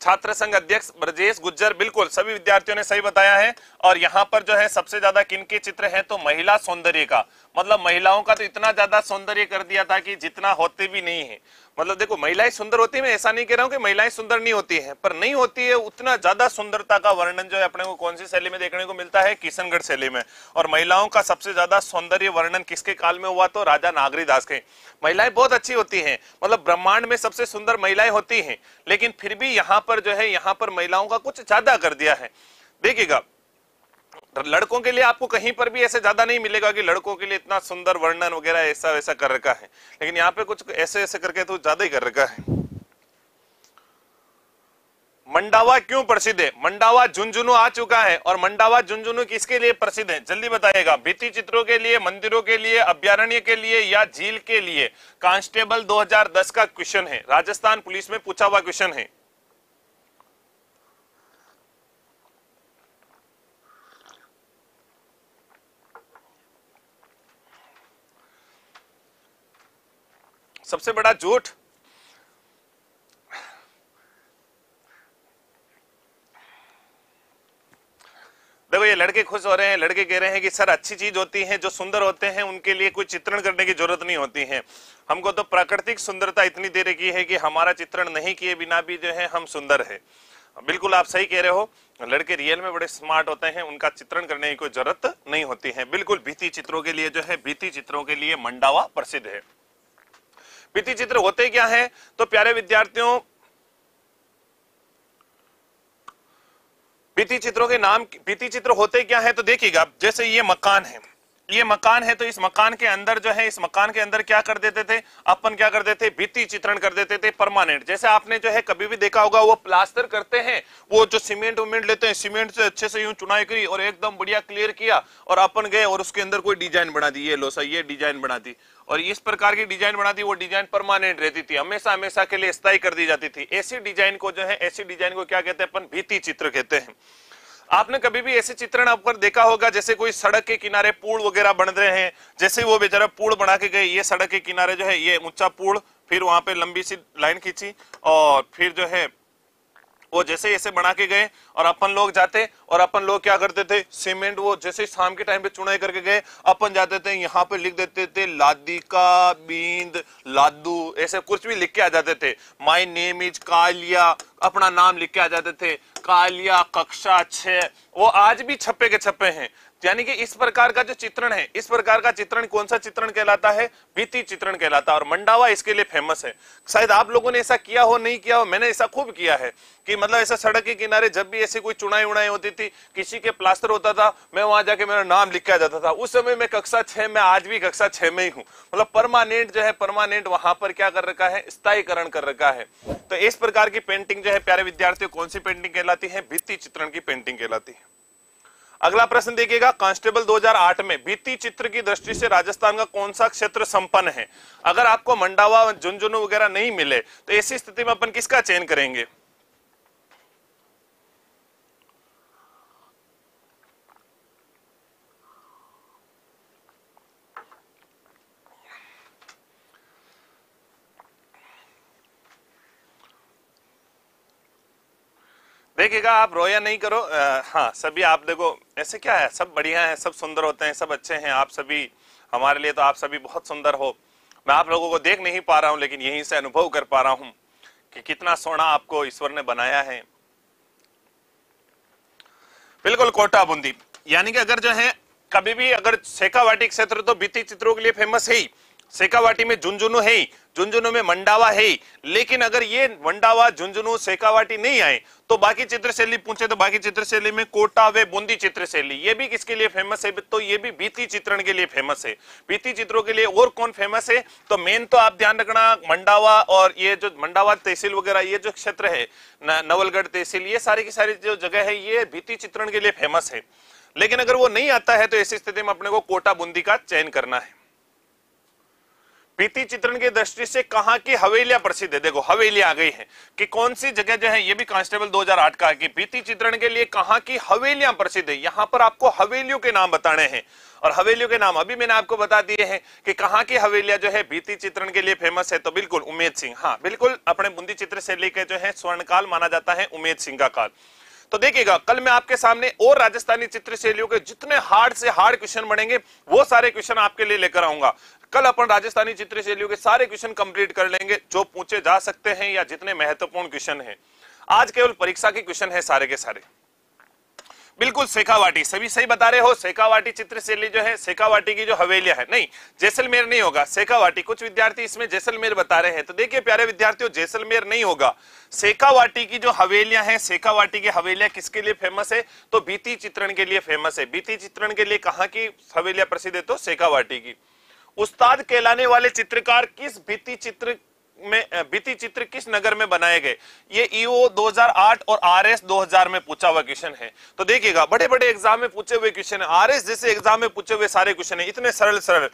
छात्र संघ अध्यक्ष ब्रजेश गुज्जर बिल्कुल सभी विद्यार्थियों ने सही बताया है और यहाँ पर जो है सबसे ज्यादा किनके चित्र है तो महिला सौंदर्य का मतलब महिलाओं का तो इतना ज्यादा सौंदर्य कर दिया था कि जितना होते भी नहीं है मतलब देखो महिलाएं सुंदर होती है मैं ऐसा नहीं कह रहा हूँ कि महिलाएं सुंदर नहीं होती हैं पर नहीं होती है उतना ज्यादा सुंदरता का वर्णन जो है अपने को कौन सी शैली में देखने को मिलता है किशनगढ़ शैली में और महिलाओं का सबसे ज्यादा सौंदर्य वर्णन किसके काल में हुआ तो राजा नागरी के महिलाएं बहुत अच्छी होती है मतलब ब्रह्मांड में सबसे सुंदर महिलाएं होती हैं लेकिन फिर भी यहाँ पर जो है यहाँ पर महिलाओं का कुछ ज्यादा कर दिया है देखिएगा लड़कों के लिए आपको कहीं पर भी ऐसे ज्यादा नहीं मिलेगा कि लड़कों के लिए इतना सुंदर वर्णन वगैरह ऐसा वैसा कर रखा है लेकिन यहाँ पे कुछ ऐसे ऐसे करके तो ज्यादा ही कर रखा है मंडावा क्यों प्रसिद्ध है मंडावा झुंझुनू आ चुका है और मंडावा झुंझुनू किसके लिए प्रसिद्ध है जल्दी बताइएगा भित्ति चित्रों के लिए मंदिरों के लिए अभ्यारण्य के लिए या झील के लिए कांस्टेबल 2010 का क्वेश्चन है राजस्थान पुलिस में पूछा हुआ क्वेश्चन है सबसे बड़ा झूठ देखो ये लड़के खुश हो रहे हैं लड़के कह रहे हैं कि सर अच्छी चीज होती है जो सुंदर होते हैं उनके लिए कोई चित्रण करने की जरूरत नहीं होती है हमको तो प्राकृतिक सुंदरता इतनी दे रखी है कि हमारा चित्रण नहीं किए बिना भी जो है हम सुंदर है बिल्कुल आप सही कह रहे हो लड़के रियल में बड़े स्मार्ट होते हैं उनका चित्रण करने की कोई जरूरत नहीं होती है बिल्कुल भीती चित्रों के लिए जो है भीति चित्रों के लिए मंडावा प्रसिद्ध है वित्तीय चित्र होते क्या है तो प्यारे विद्यार्थियों वित्तीय चित्रों के नाम वित्तीय चित्र होते क्या है तो देखिएगा जैसे ये मकान है ये मकान है तो इस मकान के अंदर जो है इस मकान के अंदर क्या कर देते थे अपन क्या कर देते भित्ति चित्रण कर देते थे परमानेंट जैसे आपने जो है कभी भी देखा होगा वो प्लास्टर करते हैं वो जो सीमेंट उमेंट लेते हैं सीमेंट से अच्छे से यूं चुनाई करी और एकदम बढ़िया क्लियर किया और अपन गए और उसके अंदर कोई डिजाइन बना दी ये लोसा ये डिजाइन बना दी और इस प्रकार की डिजाइन बनाती वो डिजाइन परमानेंट रहती थी हमेशा हमेशा के लिए स्थायी कर दी जाती थी ऐसी डिजाइन को जो है ऐसी डिजाइन को क्या कहते हैं अपन भीति चित्र कहते हैं आपने कभी भी ऐसे चित्रण आप देखा होगा जैसे कोई सड़क के किनारे पुल वगैरह बन रहे हैं जैसे वो बेचारा पुल बना के गए ये सड़क के किनारे जो है ये ऊंचा पुल फिर वहां पे लंबी सी लाइन खींची और फिर जो है वो जैसे ऐसे बना के गए और अपन लोग जाते और अपन लोग क्या करते थे सीमेंट वो जैसे शाम के टाइम पे चुनाई करके गए अपन जाते थे यहाँ पे लिख देते थे लादिका बींद लादू ऐसे कुछ भी लिख के आ जाते थे माई नेम इज कालिया अपना नाम लिख के आ जाते थे कालिया कक्षा छे वो आज भी छपे के छपे हैं यानी कि इस प्रकार का जो चित्रण है इस प्रकार का चित्रण कौन सा चित्रण कहलाता है भित्ति चित्रण कहलाता है और मंडावा इसके लिए फेमस है शायद आप लोगों ने ऐसा किया हो नहीं किया हो मैंने ऐसा खूब किया है कि मतलब ऐसा सड़क के किनारे जब भी ऐसी कोई चुनाई उड़ाई होती थी किसी के प्लास्टर होता था मैं वहां जाके मेरा नाम लिखा जाता था उस समय मैं कक्षा छह में आज भी कक्षा छह में ही हूँ मतलब परमानेंट जो है परमानेंट वहां पर क्या कर रखा है स्थायीकरण कर रखा है तो इस प्रकार की पेंटिंग जो है प्यारे विद्यार्थियों कौन सी पेंटिंग कहलाती है भित्ती चित्रण की पेंटिंग कहलाती है अगला प्रश्न देखिएगा कांस्टेबल 2008 में बीती चित्र की दृष्टि से राजस्थान का कौन सा क्षेत्र संपन्न है अगर आपको मंडावा झुंझुनू वगैरह नहीं मिले तो ऐसी स्थिति में अपन किसका चयन करेंगे देखिएगा आप रोया नहीं करो आ, हाँ सभी आप देखो ऐसे क्या है सब बढ़िया है सब सुंदर होते हैं सब अच्छे हैं आप सभी हमारे लिए तो आप सभी बहुत सुंदर हो मैं आप लोगों को देख नहीं पा रहा हूँ लेकिन यहीं से अनुभव कर पा रहा हूँ कि कितना सोना आपको ईश्वर ने बनाया है बिल्कुल कोटा बूंदी यानी कि अगर जो है कभी भी अगर शेखावाटी क्षेत्र तो बीती चित्रों के लिए फेमस है ही सेकावाटी में झुंझुनू है ही झुंझुनू में मंडावा है ही लेकिन अगर ये मंडावा झुंझुनू सेकावाटी नहीं आए तो बाकी चित्रशैली पूछे तो बाकी चित्रशैली में कोटा वे बूंदी चित्रशैली ये भी किसके लिए फेमस है तो ये भी भीति चित्रण के लिए फेमस है बीती चित्रों के लिए और कौन फेमस है तो मेन तो आप ध्यान रखना मंडावा और ये जो मंडावा तहसील वगैरह ये जो क्षेत्र है नवलगढ़ तहसील ये सारी की सारी जो जगह है ये भीति चित्रण के लिए फेमस है लेकिन अगर वो नहीं आता है तो ऐसी स्थिति में अपने को कोटा बूंदी का चयन करना है भित्ति चित्रण की दृष्टि से कहा की हवेलियां प्रसिद्ध है देखो हवेलियां आ गई है कि कौन सी जगह जो है ये भी कांस्टेबल 2008 का है कि भित्ति चित्रण के लिए कहा की हवेलियां प्रसिद्ध है यहां पर आपको हवेलियों के नाम बताने हैं और हवेलियों के नाम अभी मैंने आपको बता दिए हैं कि कहा की हवेलियां जो है बीती चित्रण के लिए फेमस है तो बिल्कुल उमेद सिंह हाँ बिल्कुल अपने बुंदी चित्र शैली के जो है स्वर्ण काल माना जाता है उमेद सिंह का काल तो देखिएगा कल मैं आपके सामने और राजस्थानी चित्र शैलियों के जितने हार्ड से हार्ड क्वेश्चन बनेंगे वो सारे क्वेश्चन आपके लिए लेकर आऊंगा कल अपन राजस्थानी चित्र शैलियों के सारे क्वेश्चन कंप्लीट कर लेंगे जो पूछे जा सकते हैं या जितने महत्वपूर्ण क्वेश्चन हैं आज केवल परीक्षा के क्वेश्चन है सारे के सारे बिल्कुल सेकावाटी सभी सही बता रहे हो सेकावाटी चित्र शैली जो है सेकावाटी की जो हवेलिया है नहीं जैसलमेर नहीं होगा शेखावाटी कुछ विद्यार्थी इसमें जैसलमेर बता रहे हैं तो देखिए प्यारे विद्यार्थियों जैसलमेर नहीं होगा शेखावाटी की जो हवेलियां हैं शेखावाटी की हवेलियां किसके लिए फेमस है तो बीती चित्रण के लिए फेमस है बीती चित्रण के लिए कहा की हवेलियां प्रसिद्ध है तो शेखावाटी की उस्ताद कहलाने वाले चित्रकार किस भित्ति चित्र में भित्ति चित्र किस नगर में बनाए गए ये ईओ e 2008 और आरएस 2000 में पूछा हुआ क्वेश्चन है तो देखिएगा बड़े बड़े एग्जाम में पूछे हुए क्वेश्चन है आरएस जैसे एग्जाम में पूछे हुए सारे क्वेश्चन है इतने सरल सरल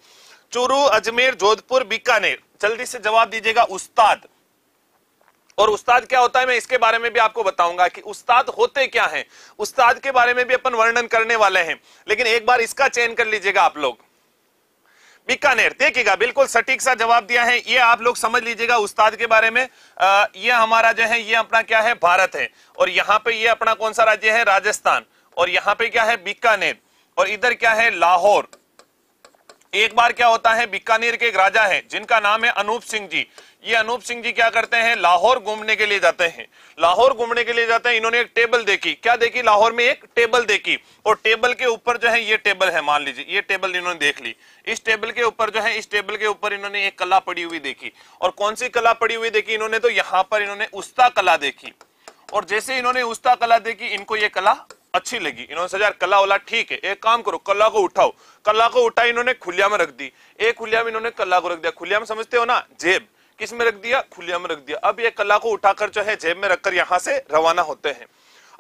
चूरू अजमेर जोधपुर बीकानेर जल्दी से जवाब दीजिएगा उस्ताद और उस्ताद क्या होता है मैं इसके बारे में भी आपको बताऊंगा कि उस्ताद होते क्या हैं उस्ताद के बारे में भी अपन वर्णन करने वाले हैं लेकिन एक बार इसका चयन कर लीजिएगा आप लोग बीकानेर देखिएगा बिल्कुल सटीक सा जवाब दिया है ये आप लोग समझ लीजिएगा उस्ताद के बारे में आ, ये हमारा जो है ये अपना क्या है भारत है और यहाँ पे ये अपना कौन सा राज्य है राजस्थान और यहाँ पे क्या है बीकानेर और इधर क्या है लाहौर एक बार क्या होता है बीकानेर के एक राजा है जिनका नाम है अनूप सिंह जी ये अनूप सिंह जी क्या करते हैं लाहौर घूमने के लिए जाते हैं लाहौर घूमने के लिए जाते हैं इन्होंने एक टेबल देखी क्या देखी लाहौर में एक टेबल देखी और टेबल के ऊपर जो है ये टेबल है मान लीजिए ये टेबल इन्होंने देख ली इस टेबल के ऊपर जो है इस टेबल के ऊपर इन्होंने एक कला पड़ी हुई देखी और कौन सी कला पड़ी हुई देखी इन्होंने तो यहाँ पर इन्होंने उस्ता कला देखी और जैसे इन्होंने उस्ता कला देखी इनको ये कला अच्छी लगी इन्होंने सोचा यार कला वाला ठीक है एक काम करो कला को उठाओ कला को उठा इन्होंने खुलिया में रख दी एक खुलिया में इन्होंने कला को रख दिया खुलिया में समझते हो ना जेब किस में रख दिया खुलिया में रख दिया अब ये कला को उठाकर जो है जेब में रखकर यहाँ से रवाना होते हैं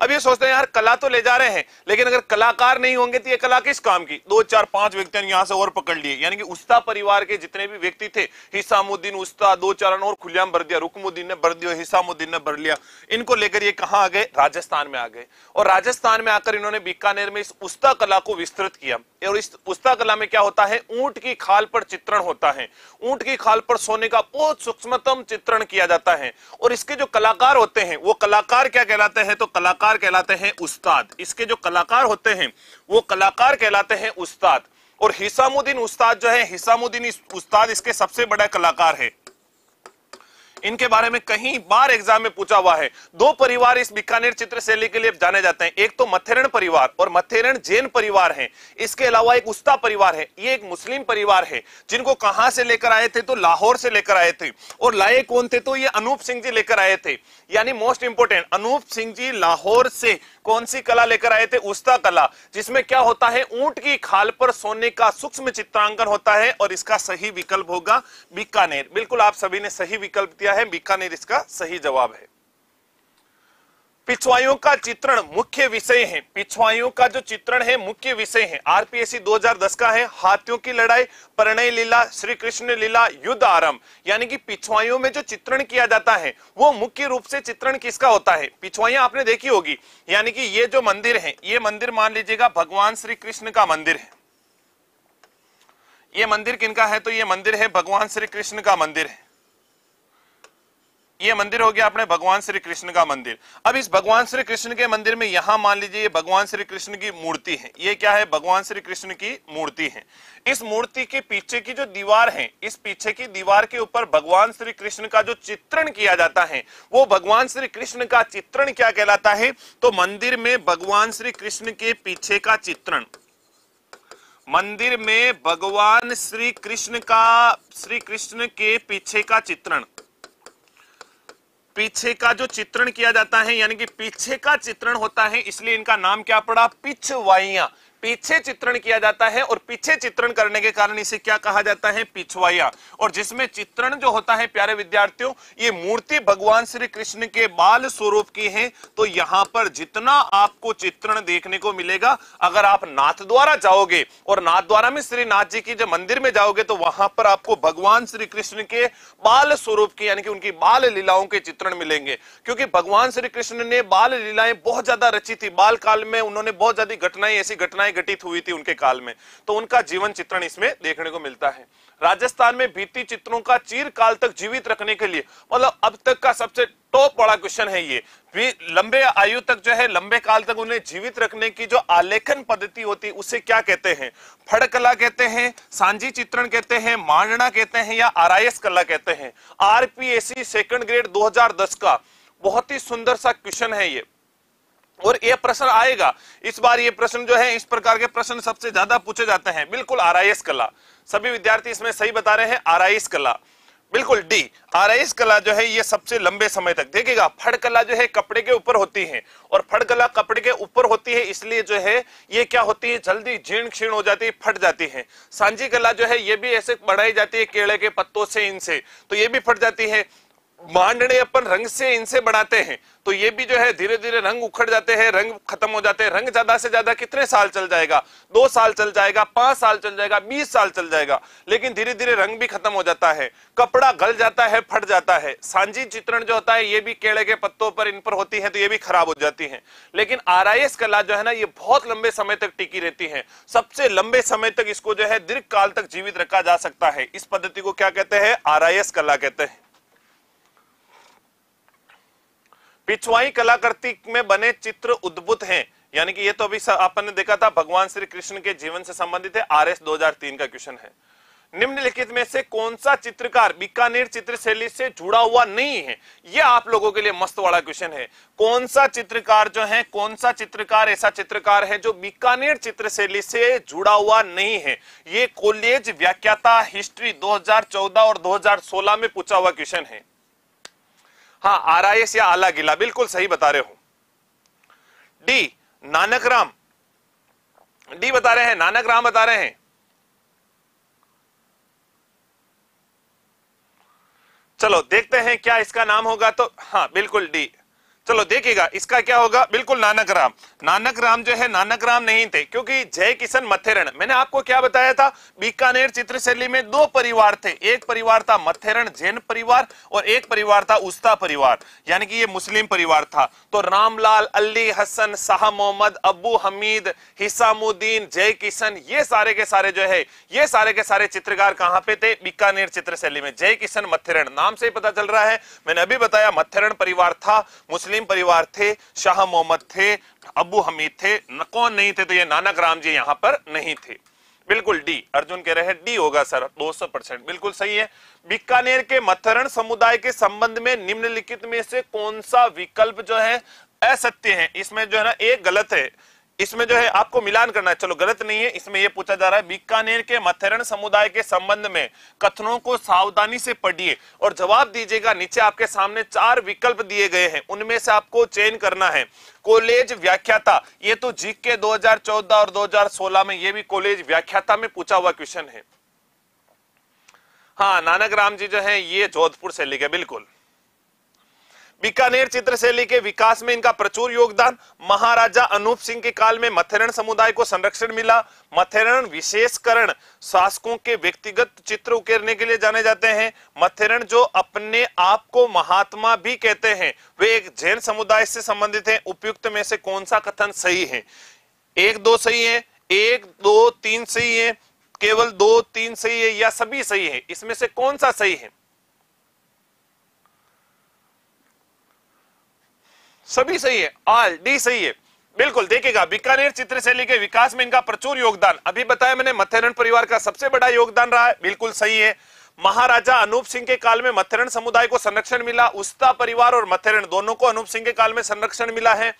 अब ये सोचते हैं यार कला तो ले जा रहे हैं लेकिन अगर कलाकार नहीं होंगे तो ये कला किस काम की दो चार पांच व्यक्तियों ने यहां से और पकड़ लिए यानी कि उस्ता परिवार के जितने भी व्यक्ति थे हिसामुद्दीन उस्ता दो चार और खुलियाम भर दिया रुकमुद्दीन ने भर दिया हिसामुद्दीन ने भर लिया इनको लेकर ये कहा आ गए राजस्थान में आ गए और राजस्थान में आकर इन्होंने बीकानेर में इस उस्ता कला को विस्तृत किया और इस उस्ता कला में क्या होता है ऊंट की खाल पर चित्रण होता है ऊंट की खाल पर सोने का बहुत सूक्ष्मतम चित्रण किया जाता है और इसके जो कलाकार होते हैं वो कलाकार क्या कहलाते हैं तो कलाकार कलाकार कहलाते हैं उस्ताद इसके जो कलाकार होते हैं वो कलाकार कहलाते हैं उस्ताद और हिसामुद्दीन उस्ताद जो है हिसामुद्दीन उस्ताद इसके सबसे बड़ा कलाकार है इनके बारे में कहीं बार एग्जाम में पूछा हुआ है दो परिवार इस बीकानेर शैली के लिए जाने जाते हैं एक तो मथेरन परिवार और मथेरण जैन परिवार है इसके अलावा एक उस्ता परिवार है ये एक मुस्लिम परिवार है जिनको कहां से लेकर आए थे तो लाहौर से लेकर आए थे और लाए कौन थे तो ये अनूप सिंह जी लेकर आए थे यानी मोस्ट इंपोर्टेंट अनूप सिंह जी लाहौर से कौन सी कला लेकर आए थे उस्ता कला जिसमें क्या होता है ऊंट की खाल पर सोने का सूक्ष्म चित्रांकन होता है और इसका सही विकल्प होगा बीकानेर बिल्कुल आप सभी ने सही विकल्प दिया है बीकानेर इसका सही जवाब है पिछवाइयों का चित्रण मुख्य विषय है पिछवाइयों का जो चित्रण है मुख्य विषय है आरपीएससी 2010 का है हाथियों की लड़ाई प्रणय लीला श्री कृष्ण लीला युद्ध आरंभ यानी कि पिछवाइयों में जो चित्रण किया जाता है वो मुख्य रूप से चित्रण किसका होता है पिछवाइया आपने देखी होगी यानी कि ये जो मंदिर है ये मंदिर मान लीजिएगा भगवान श्री कृष्ण का मंदिर है ये मंदिर किनका है तो ये मंदिर है भगवान श्री कृष्ण का मंदिर है ये मंदिर हो गया अपने भगवान श्री कृष्ण का मंदिर अब इस भगवान श्री कृष्ण के मंदिर में यहां मान लीजिए ये भगवान श्री कृष्ण की मूर्ति है ये क्या है भगवान श्री कृष्ण की मूर्ति है इस मूर्ति के पीछे की जो दीवार है इस पीछे की दीवार के ऊपर भगवान श्री कृष्ण का जो चित्रण किया जाता है वो भगवान श्री कृष्ण का चित्रण क्या कहलाता है तो मंदिर में भगवान श्री कृष्ण के पीछे का चित्रण मंदिर में भगवान श्री कृष्ण का श्री कृष्ण के पीछे का चित्रण पीछे का जो चित्रण किया जाता है यानी कि पीछे का चित्रण होता है इसलिए इनका नाम क्या पड़ा पिछवाइया पीछे चित्रण किया जाता है और पीछे चित्रण करने के कारण इसे क्या कहा जाता है पिछवाया और जिसमें चित्रण जो होता है प्यारे विद्यार्थियों ये मूर्ति भगवान श्री कृष्ण के बाल स्वरूप की है तो यहां पर जितना आपको चित्रण देखने को मिलेगा अगर आप नाथ द्वारा जाओगे और नाथ द्वारा में श्री नाथ जी की जब मंदिर में जाओगे तो वहां पर आपको भगवान श्री कृष्ण के बाल स्वरूप की यानी कि उनकी बाल लीलाओं के चित्रण मिलेंगे क्योंकि भगवान श्री कृष्ण ने बाल लीलाएं बहुत ज्यादा रची थी बाल काल में उन्होंने बहुत ज्यादा घटनाएं ऐसी घटनाएं घटनाएं घटित हुई थी उनके काल में तो उनका जीवन चित्रण इसमें देखने को मिलता है राजस्थान में भित्ति चित्रों का चीर काल तक जीवित रखने के लिए मतलब अब तक का सबसे टॉप बड़ा क्वेश्चन है ये भी लंबे आयु तक जो है लंबे काल तक उन्हें जीवित रखने की जो आलेखन पद्धति होती है उसे क्या कहते हैं फड़कला कहते हैं सांझी चित्रण कहते हैं मांडना कहते हैं या आरआईएस कला कहते हैं आरपीएससी सेकंड ग्रेड 2010 का बहुत ही सुंदर सा क्वेश्चन है ये और ये प्रश्न आएगा इस बार ये प्रश्न जो है इस प्रकार के प्रश्न सबसे ज्यादा पूछे जाते हैं बिल्कुल आर कला सभी विद्यार्थी इसमें सही बता रहे हैं आर कला बिल्कुल डी आरआईएस कला जो है ये सबसे लंबे समय तक देखिएगा फड़ कला जो है कपड़े के ऊपर होती है और फड़ कला कपड़े के ऊपर होती है इसलिए जो है ये क्या होती है जल्दी जीर्ण क्षीण हो जाती है फट जाती है सांझी कला जो है ये भी ऐसे बढ़ाई जाती है केले के पत्तों से इनसे तो ये भी फट जाती है मांडने अपन रंग से इनसे बढ़ाते हैं तो ये भी जो है धीरे धीरे रंग उखड़ जाते हैं रंग खत्म हो जाते हैं रंग ज्यादा से ज्यादा कितने साल चल जाएगा दो साल चल जाएगा पांच साल चल जाएगा बीस साल चल जाएगा लेकिन धीरे धीरे रंग भी खत्म हो जाता है कपड़ा गल जाता है फट जाता है सांझी चित्रण जो होता है ये भी केड़े के पत्तों पर इन पर होती है तो ये भी खराब हो जाती है लेकिन आर कला जो है ना ये बहुत लंबे समय तक टिकी रहती है सबसे लंबे समय तक इसको जो है दीर्घ काल तक जीवित रखा जा सकता है इस पद्धति को क्या कहते हैं आर कला कहते हैं पिछवाई कलाकृति में बने चित्र उद्भुत हैं यानी कि ये तो अभी आपने देखा था भगवान श्री कृष्ण के जीवन से संबंधित है आर एस का क्वेश्चन है निम्नलिखित में से कौन सा चित्रकार बीकानेर चित्र शैली से जुड़ा हुआ नहीं है यह आप लोगों के लिए मस्त वाला क्वेश्चन है कौन सा चित्रकार जो है कौन सा चित्रकार ऐसा चित्रकार है जो बीकानेर चित्र शैली से जुड़ा हुआ नहीं है ये कॉलेज व्याख्याता हिस्ट्री 2014 और 2016 में पूछा हुआ क्वेश्चन है हाँ आर आई एस या आला गिला बिल्कुल सही बता रहे हो डी नानक राम डी बता रहे हैं नानक राम बता रहे हैं चलो देखते हैं क्या इसका नाम होगा तो हाँ बिल्कुल डी चलो देखिएगा इसका क्या होगा बिल्कुल नानक राम नानक राम जो है नानक राम नहीं थे क्योंकि जय किशन मथेरण मैंने आपको क्या बताया था बीकानेर चित्रशैली में दो परिवार थे एक परिवार था मथेरण जैन परिवार और एक परिवार था उस्ता परिवार यानी कि ये मुस्लिम परिवार था तो रामलाल अली हसन शाह मोहम्मद अबू हमीद हिसामुद्दीन जय किशन ये सारे के सारे जो है ये सारे के सारे चित्रकार कहां पे थे बीकानेर चित्रशैली में जय किशन मथेरण नाम से ही पता चल रहा है मैंने अभी बताया मथेरण परिवार था मुस्लिम मुस्लिम परिवार थे शाह मोहम्मद थे अबू हमीद थे न, कौन नहीं थे तो ये नानक राम जी यहाँ पर नहीं थे बिल्कुल डी अर्जुन कह रहे हैं डी होगा सर 200 परसेंट बिल्कुल सही है बीकानेर के मथरण समुदाय के संबंध में निम्नलिखित में से कौन सा विकल्प जो है असत्य है इसमें जो है ना एक गलत है इसमें जो है आपको मिलान करना है चलो गलत नहीं है इसमें यह पूछा जा रहा है बीकानेर के मथेरन समुदाय के संबंध में कथनों को सावधानी से पढ़िए और जवाब दीजिएगा नीचे आपके सामने चार विकल्प दिए गए हैं उनमें से आपको चयन करना है कॉलेज व्याख्याता ये तो जीक के 2014 और 2016 में ये भी कॉलेज व्याख्याता में पूछा हुआ क्वेश्चन है हाँ नानक राम जी जो है ये जोधपुर से लिखे बिल्कुल बीकानेर चित्रशैली के विकास में इनका प्रचुर योगदान महाराजा अनूप सिंह के काल में मथेरण समुदाय को संरक्षण मिला मथेरण विशेषकरण शासकों के व्यक्तिगत चित्र उकेरने के लिए जाने जाते हैं मथेरण जो अपने आप को महात्मा भी कहते हैं वे एक जैन समुदाय से संबंधित हैं उपयुक्त में से कौन सा कथन सही है एक दो सही है एक दो तीन सही है केवल दो तीन सही है या सभी सही है इसमें से कौन सा सही है सभी सही है ऑल डी सही है बिल्कुल देखिएगा बीकानेर चित्रशैली के विकास में इनका प्रचुर योगदान अभी बताया मैंने मथेरन परिवार का सबसे बड़ा योगदान रहा है बिल्कुल सही है महाराजा अनूप सिंह के काल में मथेरन समुदाय को संरक्षण मिला उस्ता परिवार और मथेरन दोनों को अनूप सिंह के काल में संरक्षण मिला है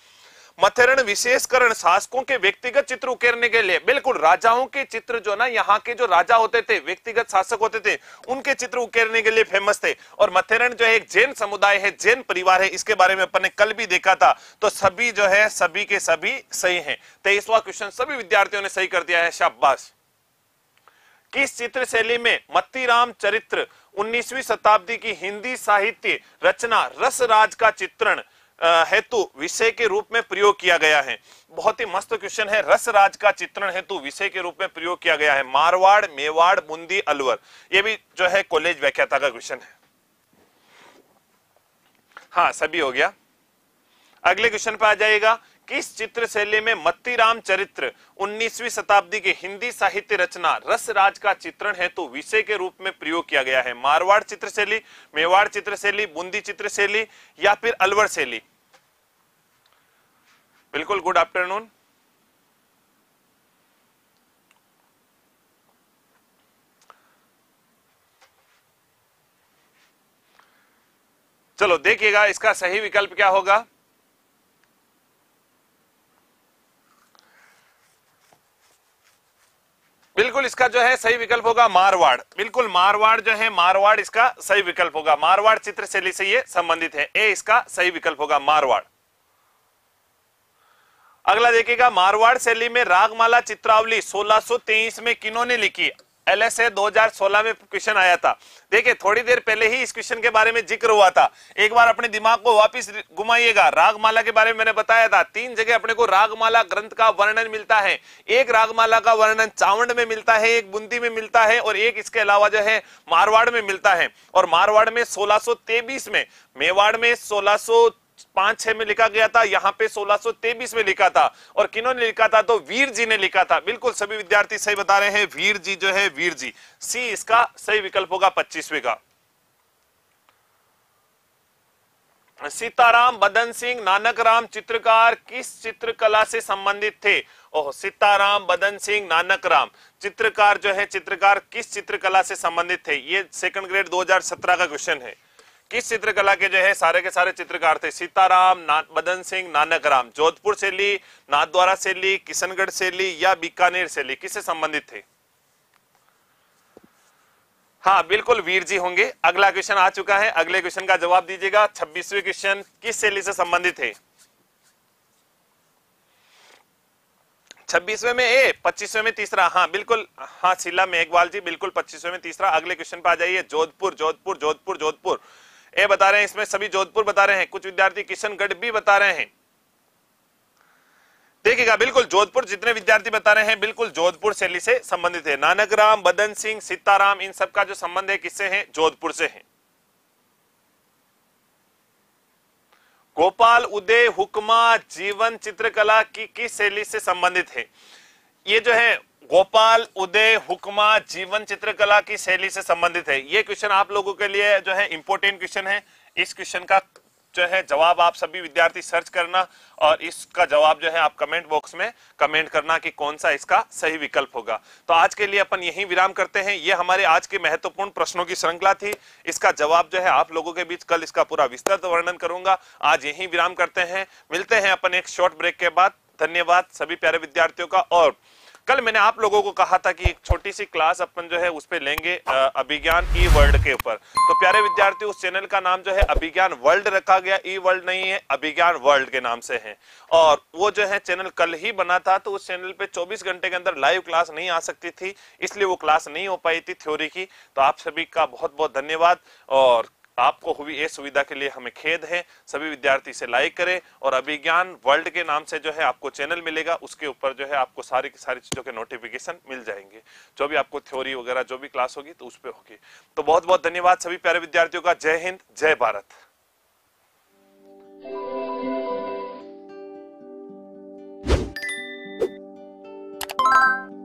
मथेरण विशेषकरण शासकों के व्यक्तिगत चित्र उकेरने के लिए बिल्कुल राजाओं के चित्र जो ना यहाँ के जो राजा होते थे व्यक्तिगत शासक होते थे उनके चित्र उकेरने के लिए फेमस थे और मथेरण जो है एक जैन समुदाय है जैन परिवार है इसके बारे में अपन ने कल भी देखा था तो सभी जो है सभी के सभी सही है तेईसवा क्वेश्चन सभी विद्यार्थियों ने सही कर दिया है शाबाश किस चित्र शैली में राम चरित्र 19वीं शताब्दी की हिंदी साहित्य रचना रसराज का चित्रण हेतु विषय के रूप में प्रयोग किया गया है बहुत ही मस्त क्वेश्चन है रस राज का चित्रण हेतु विषय के रूप में प्रयोग किया गया है मारवाड़ मेवाड़ बुंदी अलवर यह भी जो है कॉलेज व्याख्याता का क्वेश्चन है हाँ सभी हो गया अगले क्वेश्चन पे आ जाएगा किस चित्र शैली में राम चरित्र 19वीं शताब्दी के हिंदी साहित्य रचना रस राज का चित्रण है तो विषय के रूप में प्रयोग किया गया है मारवाड़ चित्र शैली मेवाड़ चित्र शैली बूंदी चित्र शैली या फिर अलवर शैली बिल्कुल गुड आफ्टरनून चलो देखिएगा इसका सही विकल्प क्या होगा बिल्कुल इसका जो है सही विकल्प होगा मारवाड़ बिल्कुल मारवाड़ जो है मारवाड़ इसका सही विकल्प होगा मारवाड़ चित्र शैली से ये संबंधित है ए इसका सही विकल्प होगा मारवाड़ अगला देखिएगा मारवाड़ शैली में रागमाला चित्रावली 1623 में किन्होंने लिखी एलएसए 2016 में क्वेश्चन आया था देखिए थोड़ी देर पहले ही इस क्वेश्चन के बारे में जिक्र हुआ था एक बार अपने दिमाग को वापस घुमाइएगा रागमाला के बारे में मैंने बताया था तीन जगह अपने को रागमाला ग्रंथ का वर्णन मिलता है एक रागमाला का वर्णन चावंड में मिलता है एक बुंदी में मिलता है और एक इसके अलावा जो है मारवाड़ में मिलता है और मारवाड़ में सोलह में मेवाड़ में सोलह पांच छह में लिखा गया था यहाँ पे 1623 में लिखा था और किन्होंने लिखा था तो वीर जी ने लिखा था बिल्कुल सभी विद्यार्थी सही बता रहे हैं वीर जी जो है वीर जी सी इसका सही विकल्प होगा पच्चीसवी का सीताराम बदन सिंह नानक राम चित्रकार किस चित्रकला से संबंधित थे ओह सीताराम बदन सिंह नानक राम चित्रकार जो है चित्रकार किस चित्रकला से संबंधित थे ये सेकंड ग्रेड 2017 का क्वेश्चन है किस चित्रकला के जो है सारे के सारे चित्रकार थे सीताराम बदन सिंह नानक राम जोधपुर से ली नाथद्वारा से ली किशनगढ़ से ली या बीकानेर से ली किससे संबंधित थे हाँ बिल्कुल वीर जी होंगे अगला क्वेश्चन आ चुका है अगले क्वेश्चन का जवाब दीजिएगा छब्बीसवें क्वेश्चन किस शैली से संबंधित है छब्बीसवें में ए पच्चीसवें में तीसरा हाँ बिल्कुल हाँ शिला मेघवाल जी बिल्कुल पच्चीसवें में तीसरा अगले क्वेश्चन पे आ जाइए जोधपुर जोधपुर जोधपुर जोधपुर ए बता रहे हैं इसमें सभी जोधपुर बता रहे हैं कुछ विद्यार्थी किशनगढ़ भी बता रहे हैं देखिएगा बिल्कुल जोधपुर जितने विद्यार्थी बता रहे हैं बिल्कुल जोधपुर शैली से संबंधित है नानक राम बदन सिंह सीताराम इन सब का जो संबंध है किससे है जोधपुर से है गोपाल उदय हुक्मा जीवन चित्रकला की किस शैली से संबंधित है ये जो है गोपाल उदय हुक्मा जीवन चित्रकला की शैली से संबंधित है ये क्वेश्चन आप लोगों के लिए जो है इंपोर्टेंट क्वेश्चन है इस क्वेश्चन का जो है जवाब आप सभी विद्यार्थी सर्च करना और इसका जवाब जो है आप कमेंट बॉक्स में कमेंट करना कि कौन सा इसका सही विकल्प होगा तो आज के लिए अपन यही विराम करते हैं ये हमारे आज के महत्वपूर्ण प्रश्नों की श्रृंखला थी इसका जवाब जो है आप लोगों के बीच कल इसका पूरा विस्तृत वर्णन करूंगा आज यही विराम करते हैं मिलते हैं अपन एक शॉर्ट ब्रेक के बाद धन्यवाद सभी प्यारे विद्यार्थियों का और कल मैंने आप लोगों को कहा था कि एक छोटी सी क्लास अपन जो है उस पर लेंगे अभिज्ञान ई वर्ल्ड के ऊपर तो प्यारे विद्यार्थी उस चैनल का नाम जो है अभिज्ञान वर्ल्ड रखा गया ई वर्ल्ड नहीं है अभिज्ञान वर्ल्ड के नाम से है और वो जो है चैनल कल ही बना था तो उस चैनल पे 24 घंटे के अंदर लाइव क्लास नहीं आ सकती थी इसलिए वो क्लास नहीं हो पाई थी थ्योरी की तो आप सभी का बहुत बहुत धन्यवाद और आपको हुई इस सुविधा के लिए हमें खेद है सभी विद्यार्थी से लाइक करें और अभिज्ञान वर्ल्ड के नाम से जो है आपको चैनल मिलेगा उसके ऊपर जो है आपको सारी की सारी चीज़ों के नोटिफिकेशन मिल जाएंगे जो भी आपको थ्योरी वगैरह जो भी क्लास होगी तो उस पर होगी तो बहुत बहुत धन्यवाद सभी प्यारे विद्यार्थियों का जय हिंद जय भारत you.